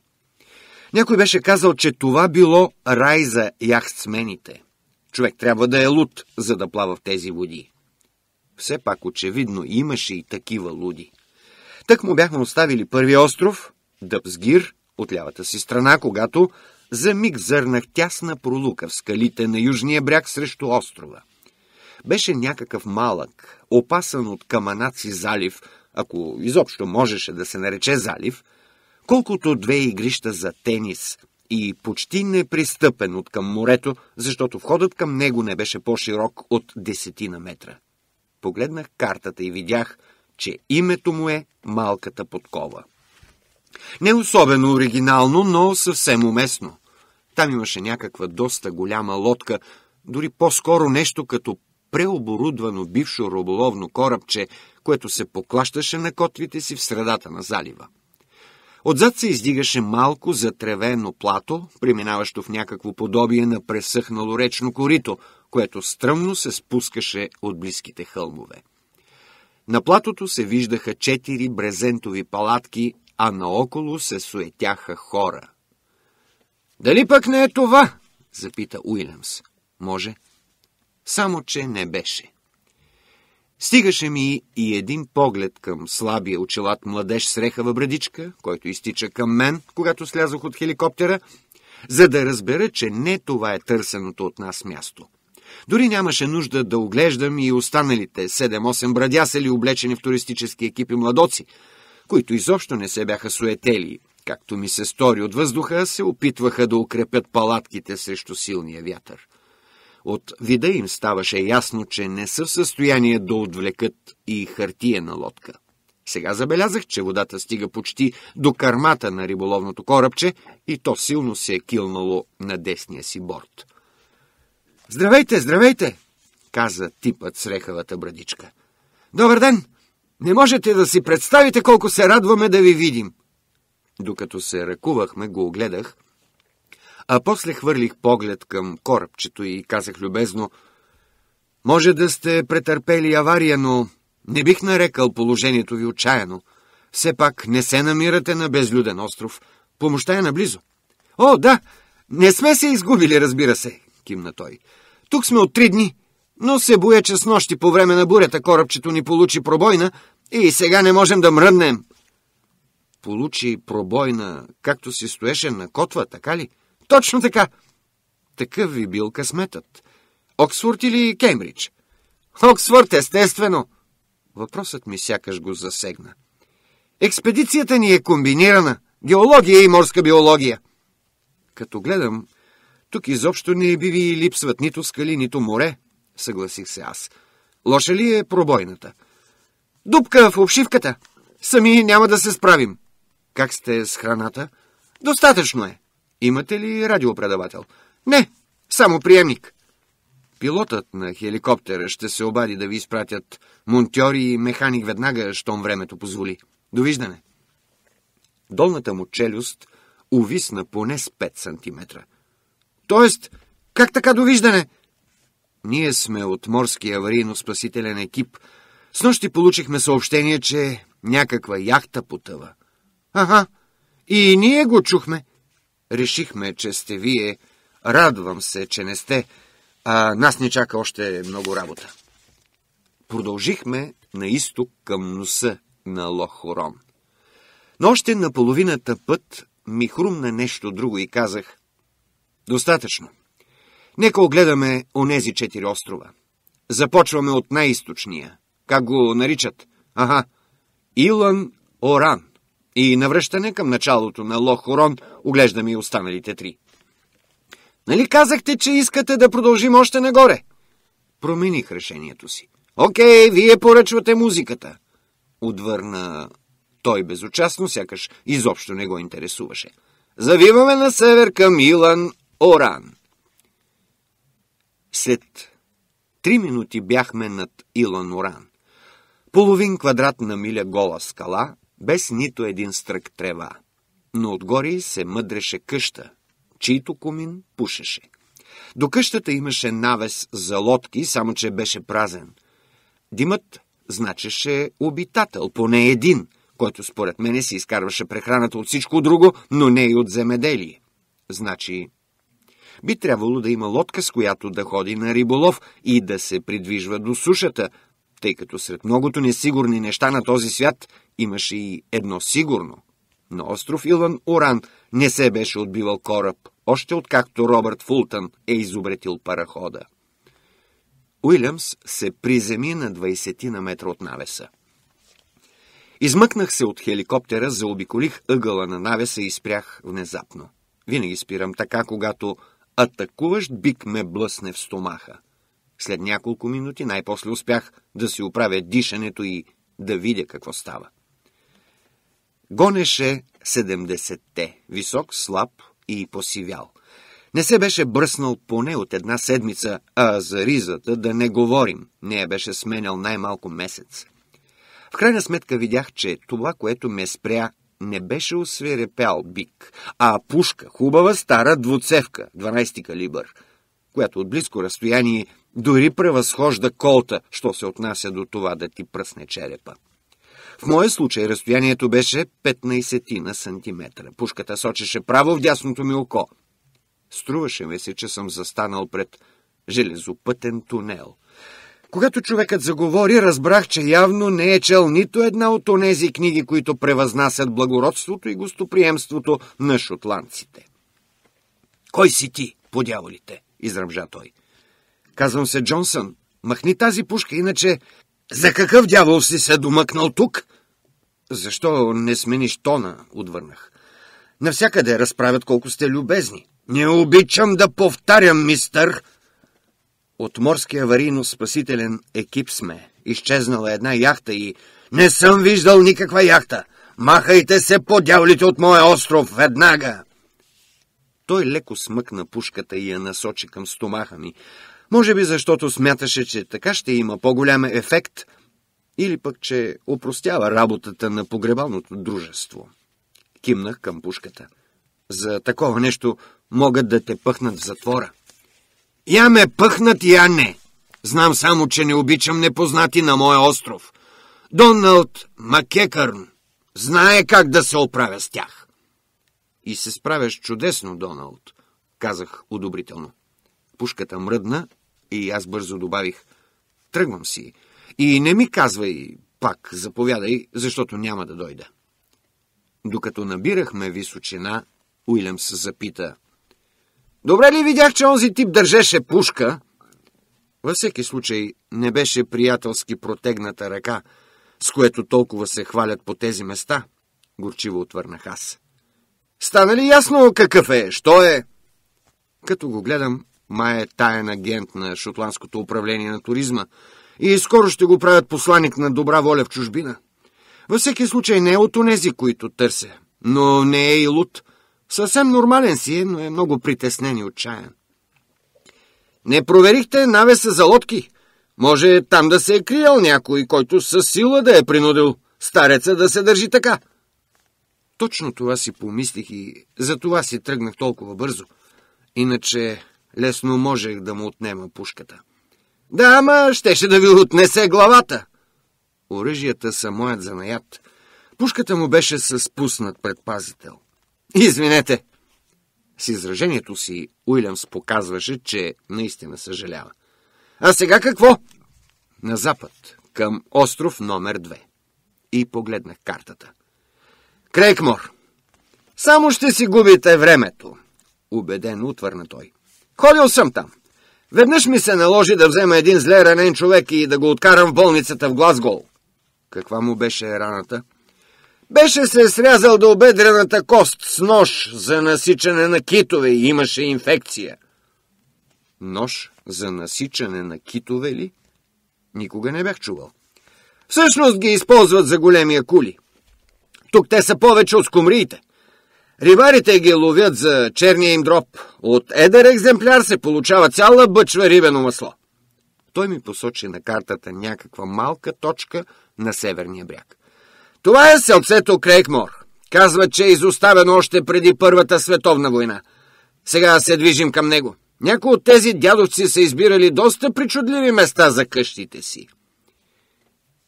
Някой беше казал, че това било рай за яхтсмените. Човек трябва да е лут, за да плава в тези води. Все пак очевидно имаше и такива луди. Тък му бяхме оставили първи остров, Дъбсгир, от лявата си страна, когато за миг зърнах тясна пролука в скалите на южния бряг срещу острова. Беше някакъв малък, опасен от каманаци залив, ако изобщо можеше да се нарече залив, колкото две игрища за тенис и почти непристъпен от към морето, защото входът към него не беше по-широк от десетина метра. Погледнах картата и видях, че името му е Малката подкова. Не особено оригинално, но съвсем уместно. Там имаше някаква доста голяма лодка, дори по-скоро нещо като преоборудвано бившо роболовно корабче, което се поклащаше на котвите си в средата на залива. Отзад се издигаше малко затревено плато, преминаващо в някакво подобие на пресъхнало речно корито, което стръмно се спускаше от близките хълмове. На платото се виждаха четири брезентови палатки, а наоколо се суетяха хора. «Дали пък не е това?» — запита Уилямс. «Може». Само, че не беше. Стигаше ми и един поглед към слабия очелат младеж с рехава брадичка, който изтича към мен, когато слязох от хеликоптера, за да разбера, че не това е търсеното от нас място. Дори нямаше нужда да оглеждам и останалите 7-8 брадясели, облечени в туристически екипи младоци, които изобщо не се бяха суетели. Както ми се стори от въздуха, се опитваха да укрепят палатките срещу силния вятър. От вида им ставаше ясно, че не са в състояние да отвлекат и хартия на лодка. Сега забелязах, че водата стига почти до кармата на риболовното корабче и то силно се е килнало на десния си борт. «Здравейте, здравейте!» каза типът с рехавата брадичка. «Добър ден! Не можете да си представите колко се радваме да ви видим!» Докато се ръкувахме, го огледах а после хвърлих поглед към корабчето и казах любезно «Може да сте претърпели авария, но не бих нарекал положението ви отчаяно. Все пак не се намирате на безлюден остров. Помощта е наблизо». «О, да! Не сме се изгубили, разбира се!» — кимна той. «Тук сме от три дни, но се боя, че с нощи по време на бурята корабчето ни получи пробойна и сега не можем да мръднем». Получи пробойна, както си стоеше на котва, така ли? — точно така. Такъв ви бил късметът. Оксфорд или Кембридж? Оксфорд, естествено. Въпросът ми сякаш го засегна. Експедицията ни е комбинирана. Геология и морска биология. Като гледам, тук изобщо не би ви липсват нито скали, нито море, съгласих се аз. Лоша ли е пробойната? Дупка в обшивката. Сами няма да се справим. Как сте с храната? Достатъчно е. Имате ли радиопредавател? Не, само приемник. Пилотът на хеликоптера ще се обади да ви изпратят монтьори и механик веднага, щом времето позволи. Довиждане. Долната му челюст увисна поне с 5 сантиметра. Тоест, как така довиждане? Ние сме от морски аварийно-спасителен екип. С нощи получихме съобщение, че някаква яхта потъва. Ага, и ние го чухме. Решихме, че сте вие. Радвам се, че не сте. А нас ни чака още много работа. Продължихме на изток към носа на Лохорон. Но още на половината път ми хрумна нещо друго и казах «Достатъчно. Нека огледаме онези четири острова. Започваме от най-источния. Как го наричат? Ага, Илан Оран. И навръщане към началото на Лохорон оглеждаме и останалите три. Нали казахте, че искате да продължим още нагоре? Промених решението си. Окей, вие поръчвате музиката. Отвърна той безучастно, сякаш изобщо не го интересуваше. Завиваме на север към Илан Оран. След три минути бяхме над Илан Оран. Половин квадрат на миля гола скала, без нито един стрък трева. Но отгоре се мъдреше къща, чийто комин пушеше. До къщата имаше навес за лодки, само че беше празен. Димът значеше обитател, поне един, който според мене си изкарваше прехраната от всичко друго, но не и от земеделие. Значи, би трябвало да има лодка, с която да ходи на риболов и да се придвижва до сушата, тъй като сред многото несигурни неща на този свят имаше и едно сигурно. На остров Илван Уран не се беше отбивал кораб, още откакто Робърт Фултън е изобретил парахода. Уилямс се приземи на 20 на метра от навеса. Измъкнах се от хеликоптера, заобиколих ъгъла на навеса и спрях внезапно. Винаги спирам така, когато атакуващ бик ме блъсне в стомаха. След няколко минути най-после успях да си оправя дишането и да видя какво става. Гонеше 70-те, висок, слаб и посивял. Не се беше бръснал поне от една седмица, а за ризата да не говорим. Не я беше сменял най-малко месец. В крайна сметка видях, че това, което ме спря, не беше освирепял бик, а пушка, хубава стара двуцевка, 12 калибър, която от близко разстояние дори превъзхожда колта, що се отнася до това да ти пръсне черепа. В моя случай разстоянието беше 15 на сантиметра. Пушката сочеше право в дясното ми око. Струваше ми се, че съм застанал пред железопътен тунел. Когато човекът заговори, разбрах, че явно не е чел нито една от онези книги, които превъзнасят благородството и гостоприемството на шотландците. «Кой си ти, подяволите?» — изръмжа той. Казвам се Джонсън. Махни тази пушка, иначе... За какъв дявол си се домъкнал тук? Защо не смениш тона? Отвърнах. Навсякъде разправят колко сте любезни. Не обичам да повтарям, мистър. От морския аварийно-спасителен екип сме. Изчезнала една яхта и... Не съм виждал никаква яхта. Махайте се по дяволите от моя остров веднага! Той леко смъкна пушката и я насочи към стомаха ми, може би защото смяташе, че така ще има по-голям ефект, или пък, че опростява работата на погребалното дружество. Кимнах към пушката. За такова нещо могат да те пъхнат в затвора. Я ме пъхнат, я не. Знам само, че не обичам непознати на моя остров. Доналд Макекърн знае как да се оправя с тях. И се справяш чудесно, Доналд, казах одобрително. Пушката мръдна и аз бързо добавих, тръгвам си. И не ми казвай пак, заповядай, защото няма да дойда. Докато набирахме височина, Уилямс запита. Добре ли видях, че онзи тип държеше пушка? Във всеки случай не беше приятелски протегната ръка, с което толкова се хвалят по тези места, горчиво отвърнах аз. Стана ли ясно какъв е, що е? Като го гледам, май е таен агент на Шотландското управление на туризма и скоро ще го правят посланник на добра воля в чужбина. Във всеки случай не е от онези, които търся, но не е и луд. Съвсем нормален си е, но е много притеснен и отчаян. Не проверихте навеса за лодки. Може там да се е криел някой, който със сила да е принудил стареца да се държи така. Точно това си помислих и за това си тръгнах толкова бързо. Иначе Лесно можех да му отнема пушката. Да, ама щеше да ви отнесе главата. Оръжията са моят занаят. Пушката му беше с пуснат предпазител. Извинете! С изражението си Уилямс показваше, че наистина съжалява. А сега какво? На запад, към остров номер две. И погледнах картата. Крейкмор! Само ще си губите времето, Убедено отвърна той. Ходил съм там. Веднъж ми се наложи да взема един зле ранен човек и да го откарам в болницата в Глазгол. Каква му беше раната? Беше се срязал до обедрената кост с нож за насичане на китове и имаше инфекция. Нож за насичане на китове ли? Никога не бях чувал. Всъщност ги използват за големия кули. Тук те са повече от скумриите. Рибарите ги ловят за черния им дроп От едър екземпляр се получава цяла бъчва рибено масло. Той ми посочи на картата някаква малка точка на северния бряг. Това е селцето Крейкмор. Казва, че е изоставено още преди Първата световна война. Сега се движим към него. Някои от тези дядовци са избирали доста причудливи места за къщите си.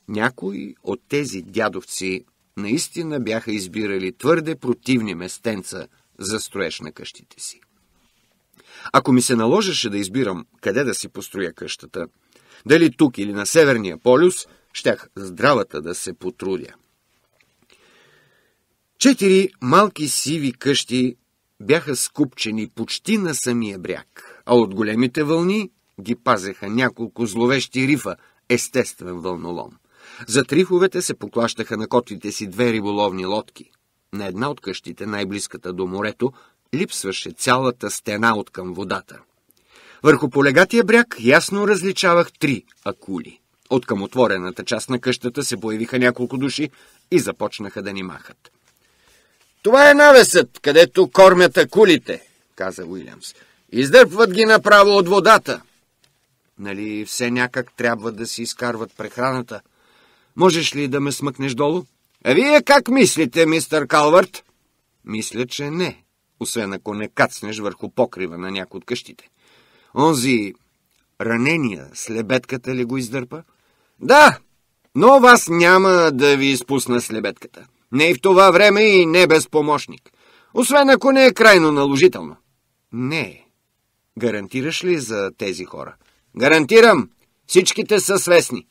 Някои от тези дядовци наистина бяха избирали твърде противни местенца за строеж на къщите си. Ако ми се наложеше да избирам къде да си построя къщата, дали тук или на Северния полюс, щях здравата да се потрудя. Четири малки сиви къщи бяха скупчени почти на самия бряг, а от големите вълни ги пазеха няколко зловещи рифа, естествен вълнолом. За трифовете се поклащаха на котлите си две риболовни лодки. На една от къщите, най-близката до морето, липсваше цялата стена от към водата. Върху полегатия бряг ясно различавах три акули. От към отворената част на къщата се появиха няколко души и започнаха да ни махат. Това е навесът, където кормят акулите, каза Уилямс. Издърпват ги направо от водата. Нали все някак трябва да си изкарват прехраната – Можеш ли да ме смъкнеш долу? А е, вие как мислите, мистър Калвард? Мисля, че не, освен ако не кацнеш върху покрива на някой от къщите. Онзи ранения с лебедката ли го издърпа? Да, но вас няма да ви изпусна с лебедката. Не и в това време и не без помощник. Освен ако не е крайно наложително. Не. Гарантираш ли за тези хора? Гарантирам. Всичките са свестни.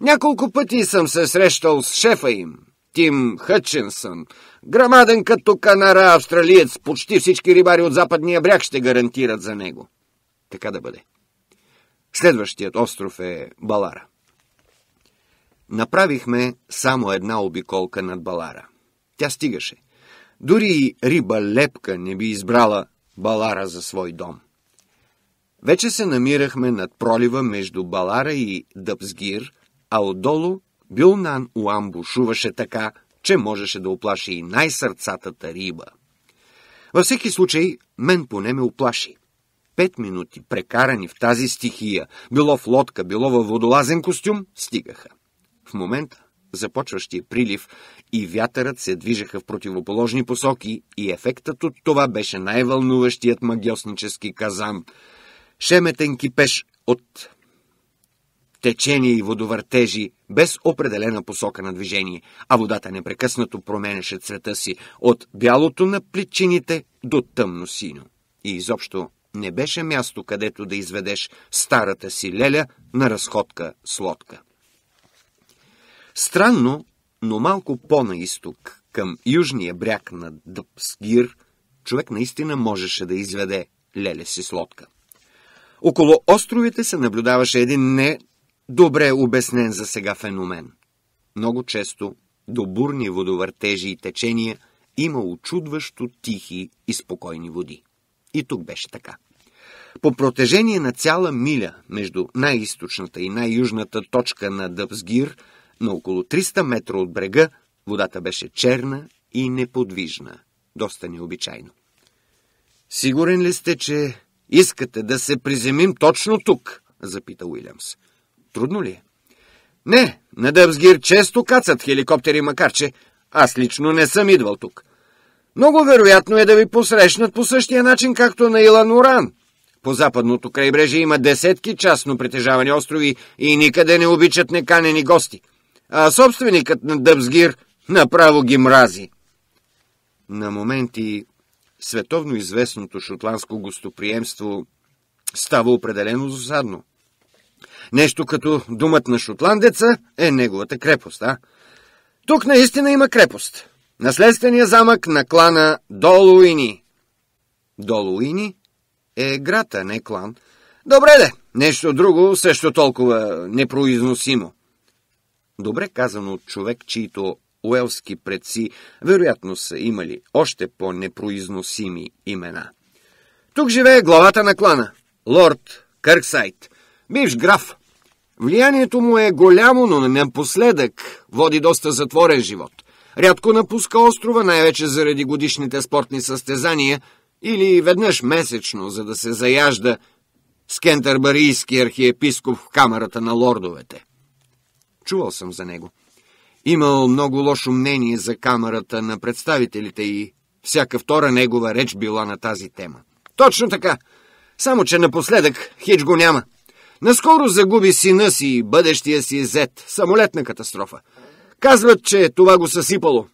Няколко пъти съм се срещал с шефа им, Тим Хътчинсън. Грамаден като канара австралиец, почти всички рибари от западния бряг ще гарантират за него. Така да бъде. Следващият остров е Балара. Направихме само една обиколка над Балара. Тя стигаше. Дори и риба лепка не би избрала Балара за свой дом. Вече се намирахме над пролива между Балара и Дъбсгир – а отдолу Билнан Уам бушуваше така, че можеше да оплаши и най-сърцатата риба. Във всеки случай, мен поне ме оплаши. Пет минути, прекарани в тази стихия, било в лодка, било във водолазен костюм, стигаха. В момента започващия прилив и вятърът се движеха в противоположни посоки и ефектът от това беше най-вълнуващият магиоснически казан. Шеметен кипеш от течения и водовъртежи без определена посока на движение, а водата непрекъснато променяше цвета си от бялото на плечините до тъмно сино И изобщо не беше място, където да изведеш старата си леля на разходка с лодка. Странно, но малко по-на изток, към южния бряг на Дъпсгир, човек наистина можеше да изведе леля си с лодка. Около островите се наблюдаваше един не добре обяснен за сега феномен. Много често до бурни водовъртежи и течения има очудващо тихи и спокойни води. И тук беше така. По протежение на цяла миля между най-источната и най-южната точка на Дъбсгир, на около 300 метра от брега, водата беше черна и неподвижна, доста необичайно. Сигурен ли сте, че искате да се приземим точно тук? запита Уилямс. Трудно ли е? Не, на Дъбсгир често кацат хеликоптери, макар че аз лично не съм идвал тук. Много вероятно е да ви посрещнат по същия начин, както на Илан Уран. По западното крайбреже има десетки частно притежавани острови и никъде не обичат неканени гости. А собственикът на Дъбсгир направо ги мрази. На моменти световно известното шотландско гостоприемство става определено засадно. Нещо като думът на шотландеца е неговата крепост, а? Тук наистина има крепост. Наследствения замък на клана Долуини. Долуини е град, а не клан. Добре де, нещо друго също толкова непроизносимо. Добре казано от човек, чието уелски предци вероятно са имали още по-непроизносими имена. Тук живее главата на клана, лорд Кърксайт, бивш граф, Влиянието му е голямо, но напоследък води доста затворен живот. Рядко напуска острова, най-вече заради годишните спортни състезания или веднъж месечно, за да се заяжда с кентърбарийски архиепископ в камерата на лордовете. Чувал съм за него. Имал много лошо мнение за камерата на представителите и всяка втора негова реч била на тази тема. Точно така, само че напоследък хич го няма. Наскоро загуби сина си и бъдещия си зет. Самолетна катастрофа. Казват, че това го съсипало.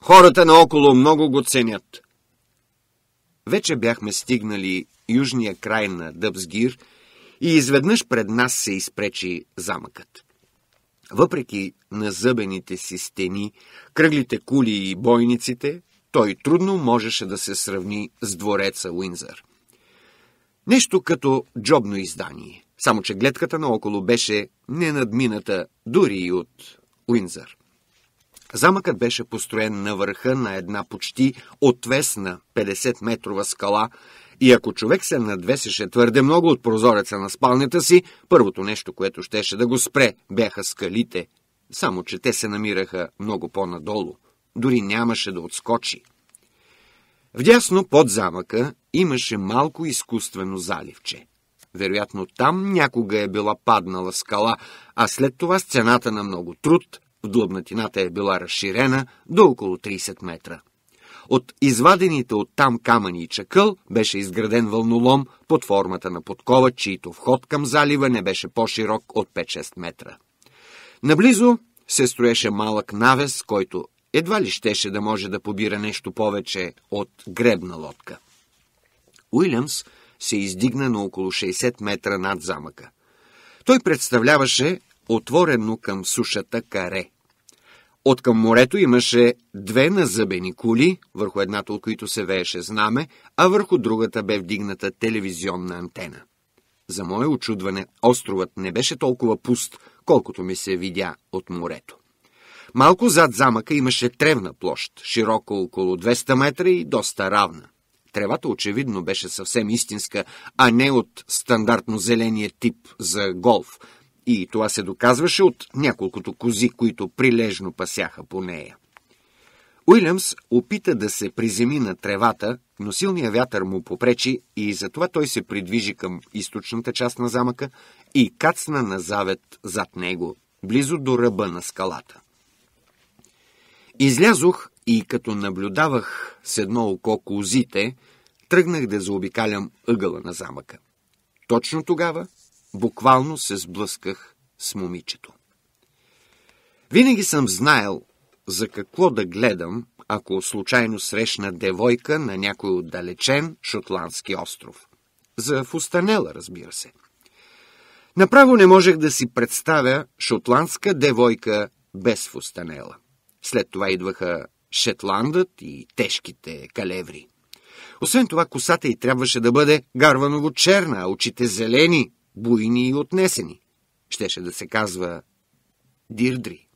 Хората наоколо много го ценят. Вече бяхме стигнали южния край на Дъбсгир и изведнъж пред нас се изпречи замъкът. Въпреки назъбените си стени, кръглите кули и бойниците, той трудно можеше да се сравни с двореца Уинзър. Нещо като джобно издание. Само, че гледката наоколо беше ненадмината дори и от Уинзър. Замъкът беше построен на върха на една почти отвесна 50-метрова скала и ако човек се надвесеше твърде много от прозореца на спалнята си, първото нещо, което щеше да го спре, бяха скалите. Само, че те се намираха много по-надолу. Дори нямаше да отскочи. Вдясно под замъка имаше малко изкуствено заливче – вероятно там някога е била паднала скала, а след това сцената на много труд в длъбнатината е била разширена до около 30 метра. От извадените от там камъни и чакъл беше изграден вълнолом под формата на подкова, чийто вход към залива не беше по-широк от 5-6 метра. Наблизо се строеше малък навес, който едва ли щеше да може да побира нещо повече от гребна лодка. Уилямс – се издигна на около 60 метра над замъка. Той представляваше отворено към сушата каре. От към морето имаше две назъбени кули, върху едната от които се вееше знаме, а върху другата бе вдигната телевизионна антена. За мое очудване, островът не беше толкова пуст, колкото ми се видя от морето. Малко зад замъка имаше тревна площ, широко около 200 метра и доста равна. Тревата очевидно беше съвсем истинска, а не от стандартно зеления тип за голф. И това се доказваше от няколкото кози, които прилежно пасяха по нея. Уилямс опита да се приземи на тревата, но силният вятър му попречи и затова той се придвижи към източната част на замъка и кацна на завет зад него, близо до ръба на скалата. Излязох и като наблюдавах с едно око козите, тръгнах да заобикалям ъгъла на замъка. Точно тогава буквално се сблъсках с момичето. Винаги съм знаел за какво да гледам, ако случайно срещна девойка на някой отдалечен шотландски остров. За Фустанела, разбира се. Направо не можех да си представя шотландска девойка без Фустанела. След това идваха Шетландът и тежките калеври. Освен това, косата й трябваше да бъде гарваново черна, а очите зелени, буйни и отнесени. Щеше да се казва Дирдри.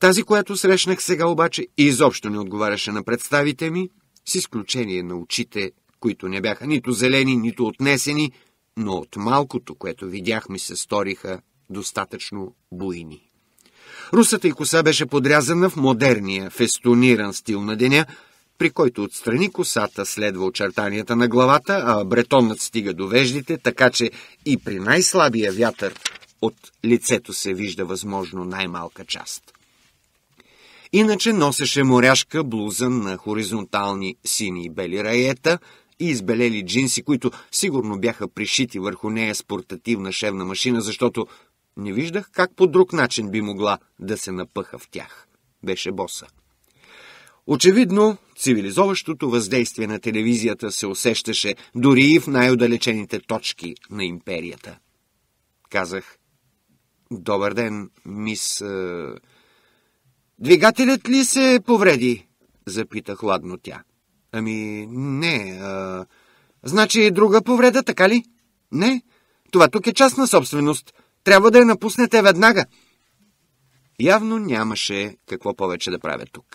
Тази, която срещнах сега обаче, изобщо не отговаряше на представите ми, с изключение на очите, които не бяха нито зелени, нито отнесени, но от малкото, което видях, ми се сториха достатъчно буйни. Русата и коса беше подрязана в модерния, фестониран стил на деня, при който отстрани косата следва очертанията на главата, а бретонът стига до веждите, така че и при най-слабия вятър от лицето се вижда възможно най-малка част. Иначе носеше моряшка блуза на хоризонтални сини и бели раета и избелели джинси, които сигурно бяха пришити върху нея с портативна шевна машина, защото не виждах как по друг начин би могла да се напъха в тях. Беше боса. Очевидно, цивилизоващото въздействие на телевизията се усещаше дори и в най удалечените точки на империята. Казах, добър ден, мис... Двигателят ли се повреди? Запита хладно тя. Ами, не. А... Значи е друга повреда, така ли? Не. Това тук е частна собственост. Трябва да я напуснете веднага. Явно нямаше какво повече да правя тук.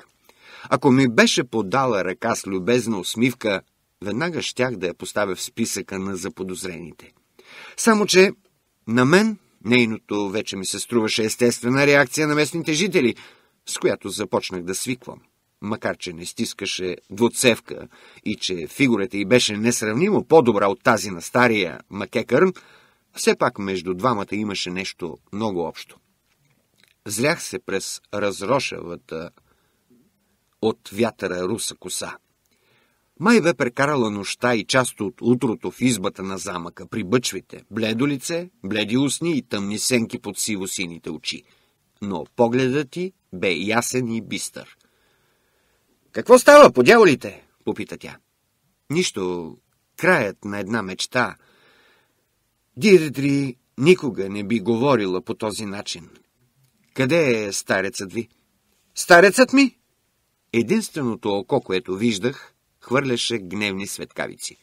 Ако ми беше подала ръка с любезна усмивка, веднага щях да я поставя в списъка на заподозрените. Само, че на мен нейното вече ми се струваше естествена реакция на местните жители, с която започнах да свиквам. Макар, че не стискаше двуцевка и че фигурата й беше несравнимо по-добра от тази на стария макекърн, все пак между двамата имаше нещо много общо. Злях се през разрошавата от вятъра руса коса. Май бе прекарала нощта и част от утрото в избата на замъка, при бъчвите, бледо лице, бледи устни и тъмни сенки под сиво-сините очи. Но погледът ти бе ясен и бистър. «Какво става, подяволите?» — попита тя. «Нищо. Краят на една мечта — Диридри никога не би говорила по този начин. Къде е старецът ви? Старецът ми? Единственото око, което виждах, хвърляше гневни светкавици.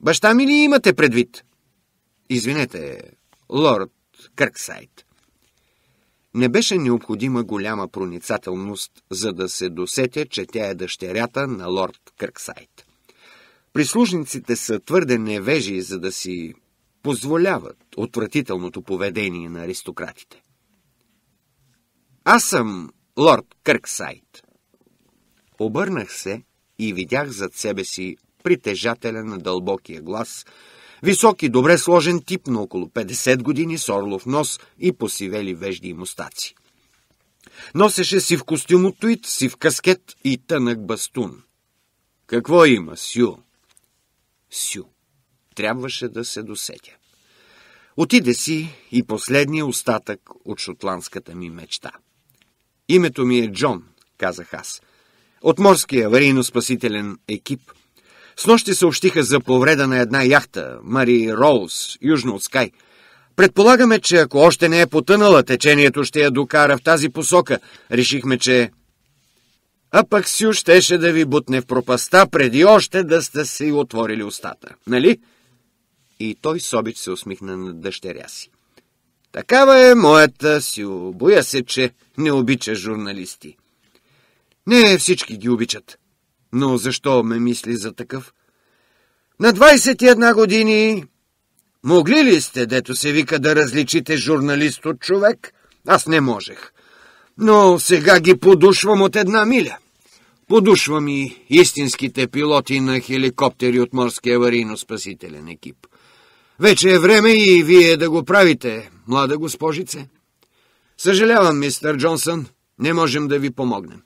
Баща ми ли имате предвид? Извинете, лорд Кърксайт. Не беше необходима голяма проницателност, за да се досетя, че тя е дъщерята на лорд Кърксайт. Прислужниците са твърде невежи, за да си позволяват отвратителното поведение на аристократите. Аз съм лорд Кърксайт. Обърнах се и видях зад себе си притежателя на дълбокия глас, високи, добре сложен тип на около 50 години с орлов нос и посивели вежди и мустаци. Носеше си в костюм от туит, си в каскет и тънък бастун. Какво има, Сю? Сю трябваше да се досетя. Отиде си и последния остатък от шотландската ми мечта. Името ми е Джон, казах аз. От морския аварийно-спасителен екип. С нощи съобщиха за повреда на една яхта, Мари Роуз, южно от Скай. Предполагаме, че ако още не е потънала, течението ще я докара в тази посока. Решихме, че... А пък Сю щеше да ви бутне в пропаста преди още да сте си отворили устата. Нали? и той с обич се усмихна на дъщеря си. Такава е моята си, Боя се, че не обича журналисти. Не всички ги обичат. Но защо ме мисли за такъв? На 21 години могли ли сте, дето се вика, да различите журналист от човек? Аз не можех. Но сега ги подушвам от една миля. Подушвам и истинските пилоти на хеликоптери от морския аварийно-спасителен екип. Вече е време и вие да го правите, млада госпожице. Съжалявам, мистер Джонсън, не можем да ви помогнем.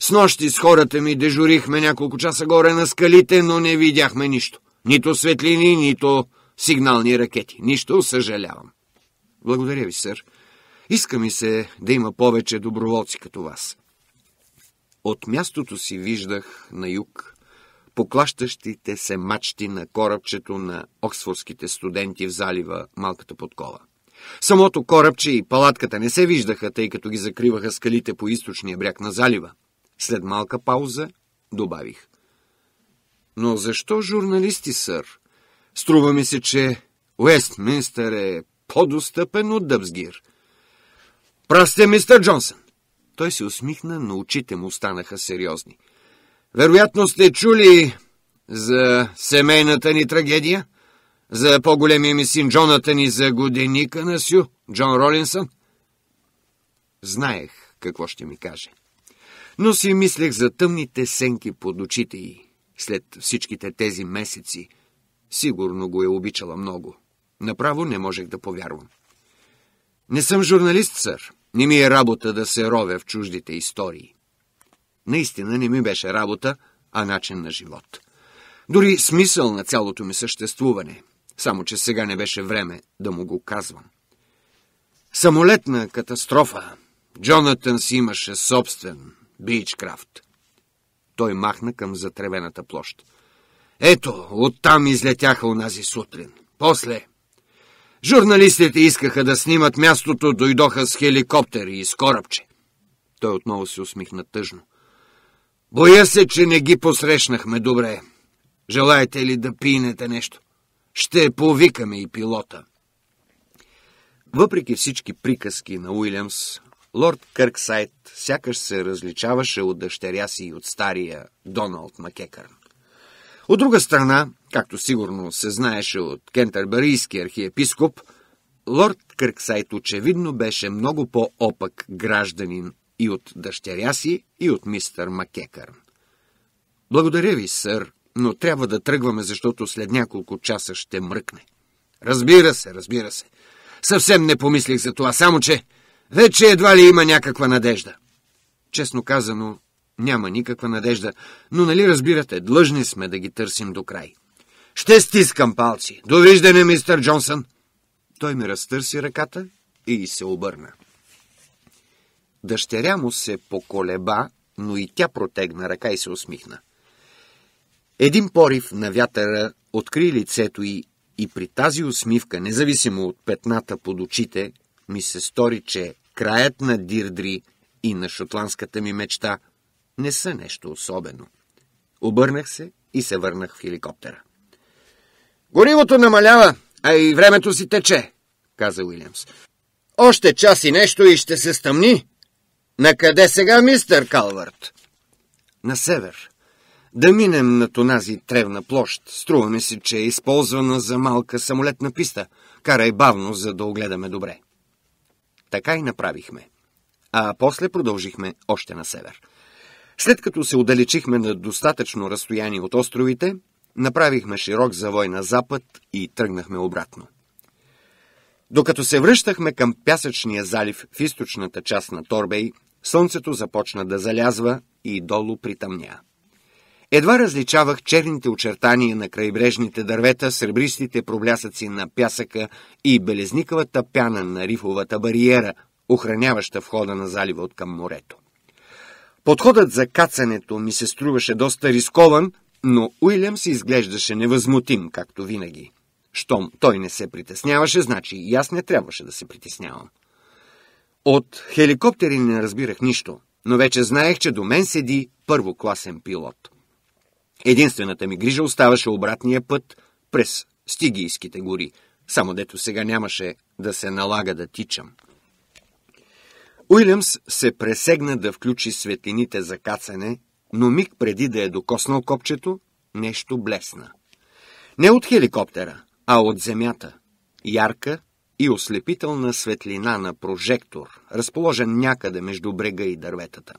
С нощи с хората ми дежурихме няколко часа горе на скалите, но не видяхме нищо. Нито светлини, нито сигнални ракети. Нищо съжалявам. Благодаря ви, сър. Иска ми се да има повече доброволци като вас. От мястото си виждах на юг поклащащите се мачти на корабчето на оксфордските студенти в залива Малката подкова. Самото корабче и палатката не се виждаха, тъй като ги закриваха скалите по източния бряг на залива. След малка пауза добавих. Но защо журналисти, сър? Струва ми се, че Уестминстър е по-достъпен от Дъбсгир. Прасте, мистер Джонсън! Той се усмихна, но очите му станаха сериозни – вероятно сте чули за семейната ни трагедия, за по-големия ми син Джонатан и за годеника на Сю, Джон Ролинсън. Знаех какво ще ми каже. Но си мислех за тъмните сенки под очите й след всичките тези месеци. Сигурно го е обичала много. Направо не можех да повярвам. Не съм журналист, сър. Не ми е работа да се ровя в чуждите истории наистина не ми беше работа, а начин на живот. Дори смисъл на цялото ми съществуване, само че сега не беше време да му го казвам. Самолетна катастрофа. Джонатан си имаше собствен Бичкрафт. Той махна към затревената площ. Ето, оттам излетяха унази сутрин. После. Журналистите искаха да снимат мястото, дойдоха с хеликоптери и с корабче. Той отново се усмихна тъжно. Боя се, че не ги посрещнахме добре. Желаете ли да пинете нещо? Ще повикаме и пилота. Въпреки всички приказки на Уилямс, лорд Кърксайт сякаш се различаваше от дъщеря си и от стария Доналд Макекърн. От друга страна, както сигурно се знаеше от кентърбарийски архиепископ, лорд Кърксайт очевидно беше много по-опък гражданин и от дъщеря си, и от мистър Макекърн. Благодаря ви, сър, но трябва да тръгваме, защото след няколко часа ще мръкне. Разбира се, разбира се. Съвсем не помислих за това, само че вече едва ли има някаква надежда. Честно казано, няма никаква надежда, но нали разбирате, длъжни сме да ги търсим до край. Ще стискам палци. Довиждане, мистър Джонсън! Той ми разтърси ръката и се обърна. Дъщеря му се поколеба, но и тя протегна ръка и се усмихна. Един порив на вятъра откри лицето й и при тази усмивка, независимо от петната под очите, ми се стори, че краят на Дирдри и на шотландската ми мечта не са нещо особено. Обърнах се и се върнах в хеликоптера. Горивото намалява, а и времето си тече, каза Уилямс. Още час и нещо и ще се стъмни, на къде сега, мистер Калвард? На север. Да минем на Тонази тревна площ. струваме си, се, че е използвана за малка самолетна писта. Карай бавно, за да огледаме добре. Така и направихме. А после продължихме още на север. След като се отдалечихме на достатъчно разстояние от островите, направихме широк завой на запад и тръгнахме обратно. Докато се връщахме към пясъчния залив в източната част на Торбей, Слънцето започна да залязва и долу притъмня. Едва различавах черните очертания на крайбрежните дървета, сребристите проблясъци на пясъка и белезникавата пяна на рифовата бариера, охраняваща входа на залива от към морето. Подходът за кацането ми се струваше доста рискован, но Уилям се изглеждаше невъзмутим, както винаги. Щом той не се притесняваше, значи и аз не трябваше да се притеснявам. От хеликоптери не разбирах нищо, но вече знаех, че до мен седи първокласен пилот. Единствената ми грижа оставаше обратния път през Стигийските гори, само дето сега нямаше да се налага да тичам. Уилямс се пресегна да включи светлините за кацане, но миг преди да е докоснал копчето, нещо блесна. Не от хеликоптера, а от земята. Ярка, и ослепителна светлина на прожектор, разположен някъде между брега и дърветата.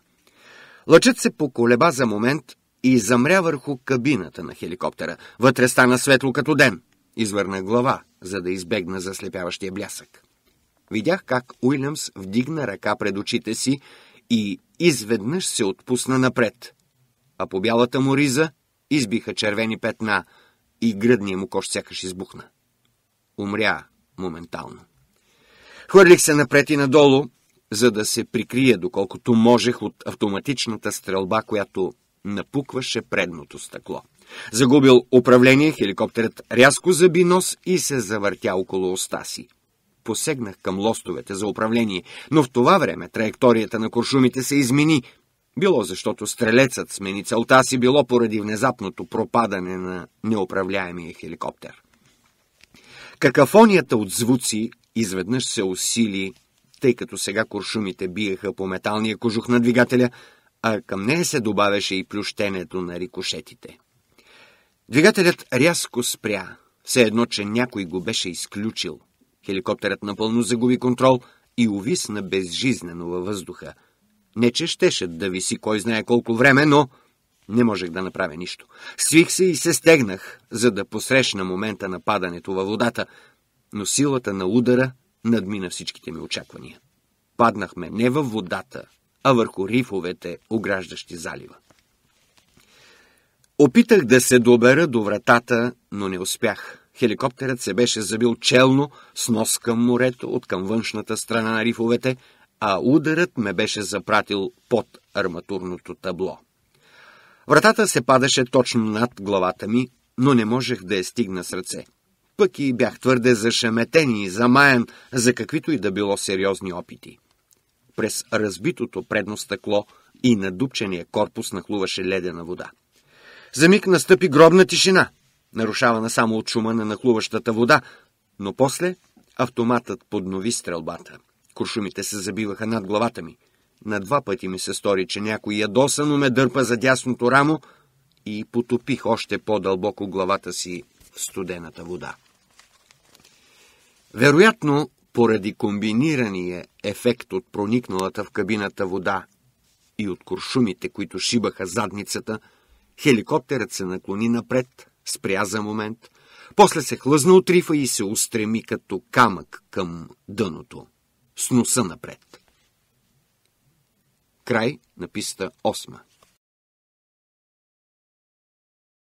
Лъчът се поколеба за момент и замря върху кабината на хеликоптера. Вътре стана светло като ден. Извърна глава, за да избегна заслепяващия блясък. Видях как Уилямс вдигна ръка пред очите си и изведнъж се отпусна напред. А по бялата му риза избиха червени петна и гръдния му кош сякаш избухна. Умря моментално. Хвърлих се напред и надолу, за да се прикрия доколкото можех от автоматичната стрелба, която напукваше предното стъкло. Загубил управление, хеликоптерът рязко заби нос и се завъртя около оста си. Посегнах към лостовете за управление, но в това време траекторията на куршумите се измени. Било защото стрелецът смени целта си, било поради внезапното пропадане на неуправляемия хеликоптер. Какафонията от звуци изведнъж се усили, тъй като сега куршумите биеха по металния кожух на двигателя, а към нея се добавяше и плющенето на рикошетите. Двигателят рязко спря, все едно, че някой го беше изключил. Хеликоптерът напълно загуби контрол и увисна безжизнено във въздуха. Не че щеше да виси кой знае колко време, но не можех да направя нищо. Свих се и се стегнах, за да посрещна момента на падането във водата, но силата на удара надмина всичките ми очаквания. Паднахме не във водата, а върху рифовете, ограждащи залива. Опитах да се добера до вратата, но не успях. Хеликоптерът се беше забил челно с нос към морето от към външната страна на рифовете, а ударът ме беше запратил под арматурното табло. Вратата се падаше точно над главата ми, но не можех да я стигна с ръце. Пък и бях твърде зашеметен и замаян за каквито и да било сериозни опити. През разбитото предно стъкло и надупчения корпус нахлуваше ледена вода. За миг настъпи гробна тишина, нарушавана само от шума на нахлуващата вода, но после автоматът поднови стрелбата. Куршумите се забиваха над главата ми — на два пъти ми се стори, че някой ядосано ме дърпа за дясното рамо и потопих още по-дълбоко главата си в студената вода. Вероятно, поради комбинирания ефект от проникналата в кабината вода и от куршумите, които шибаха задницата, хеликоптерът се наклони напред, спря за момент, после се хлъзна от рифа и се устреми като камък към дъното, с носа напред. Край на писта 8.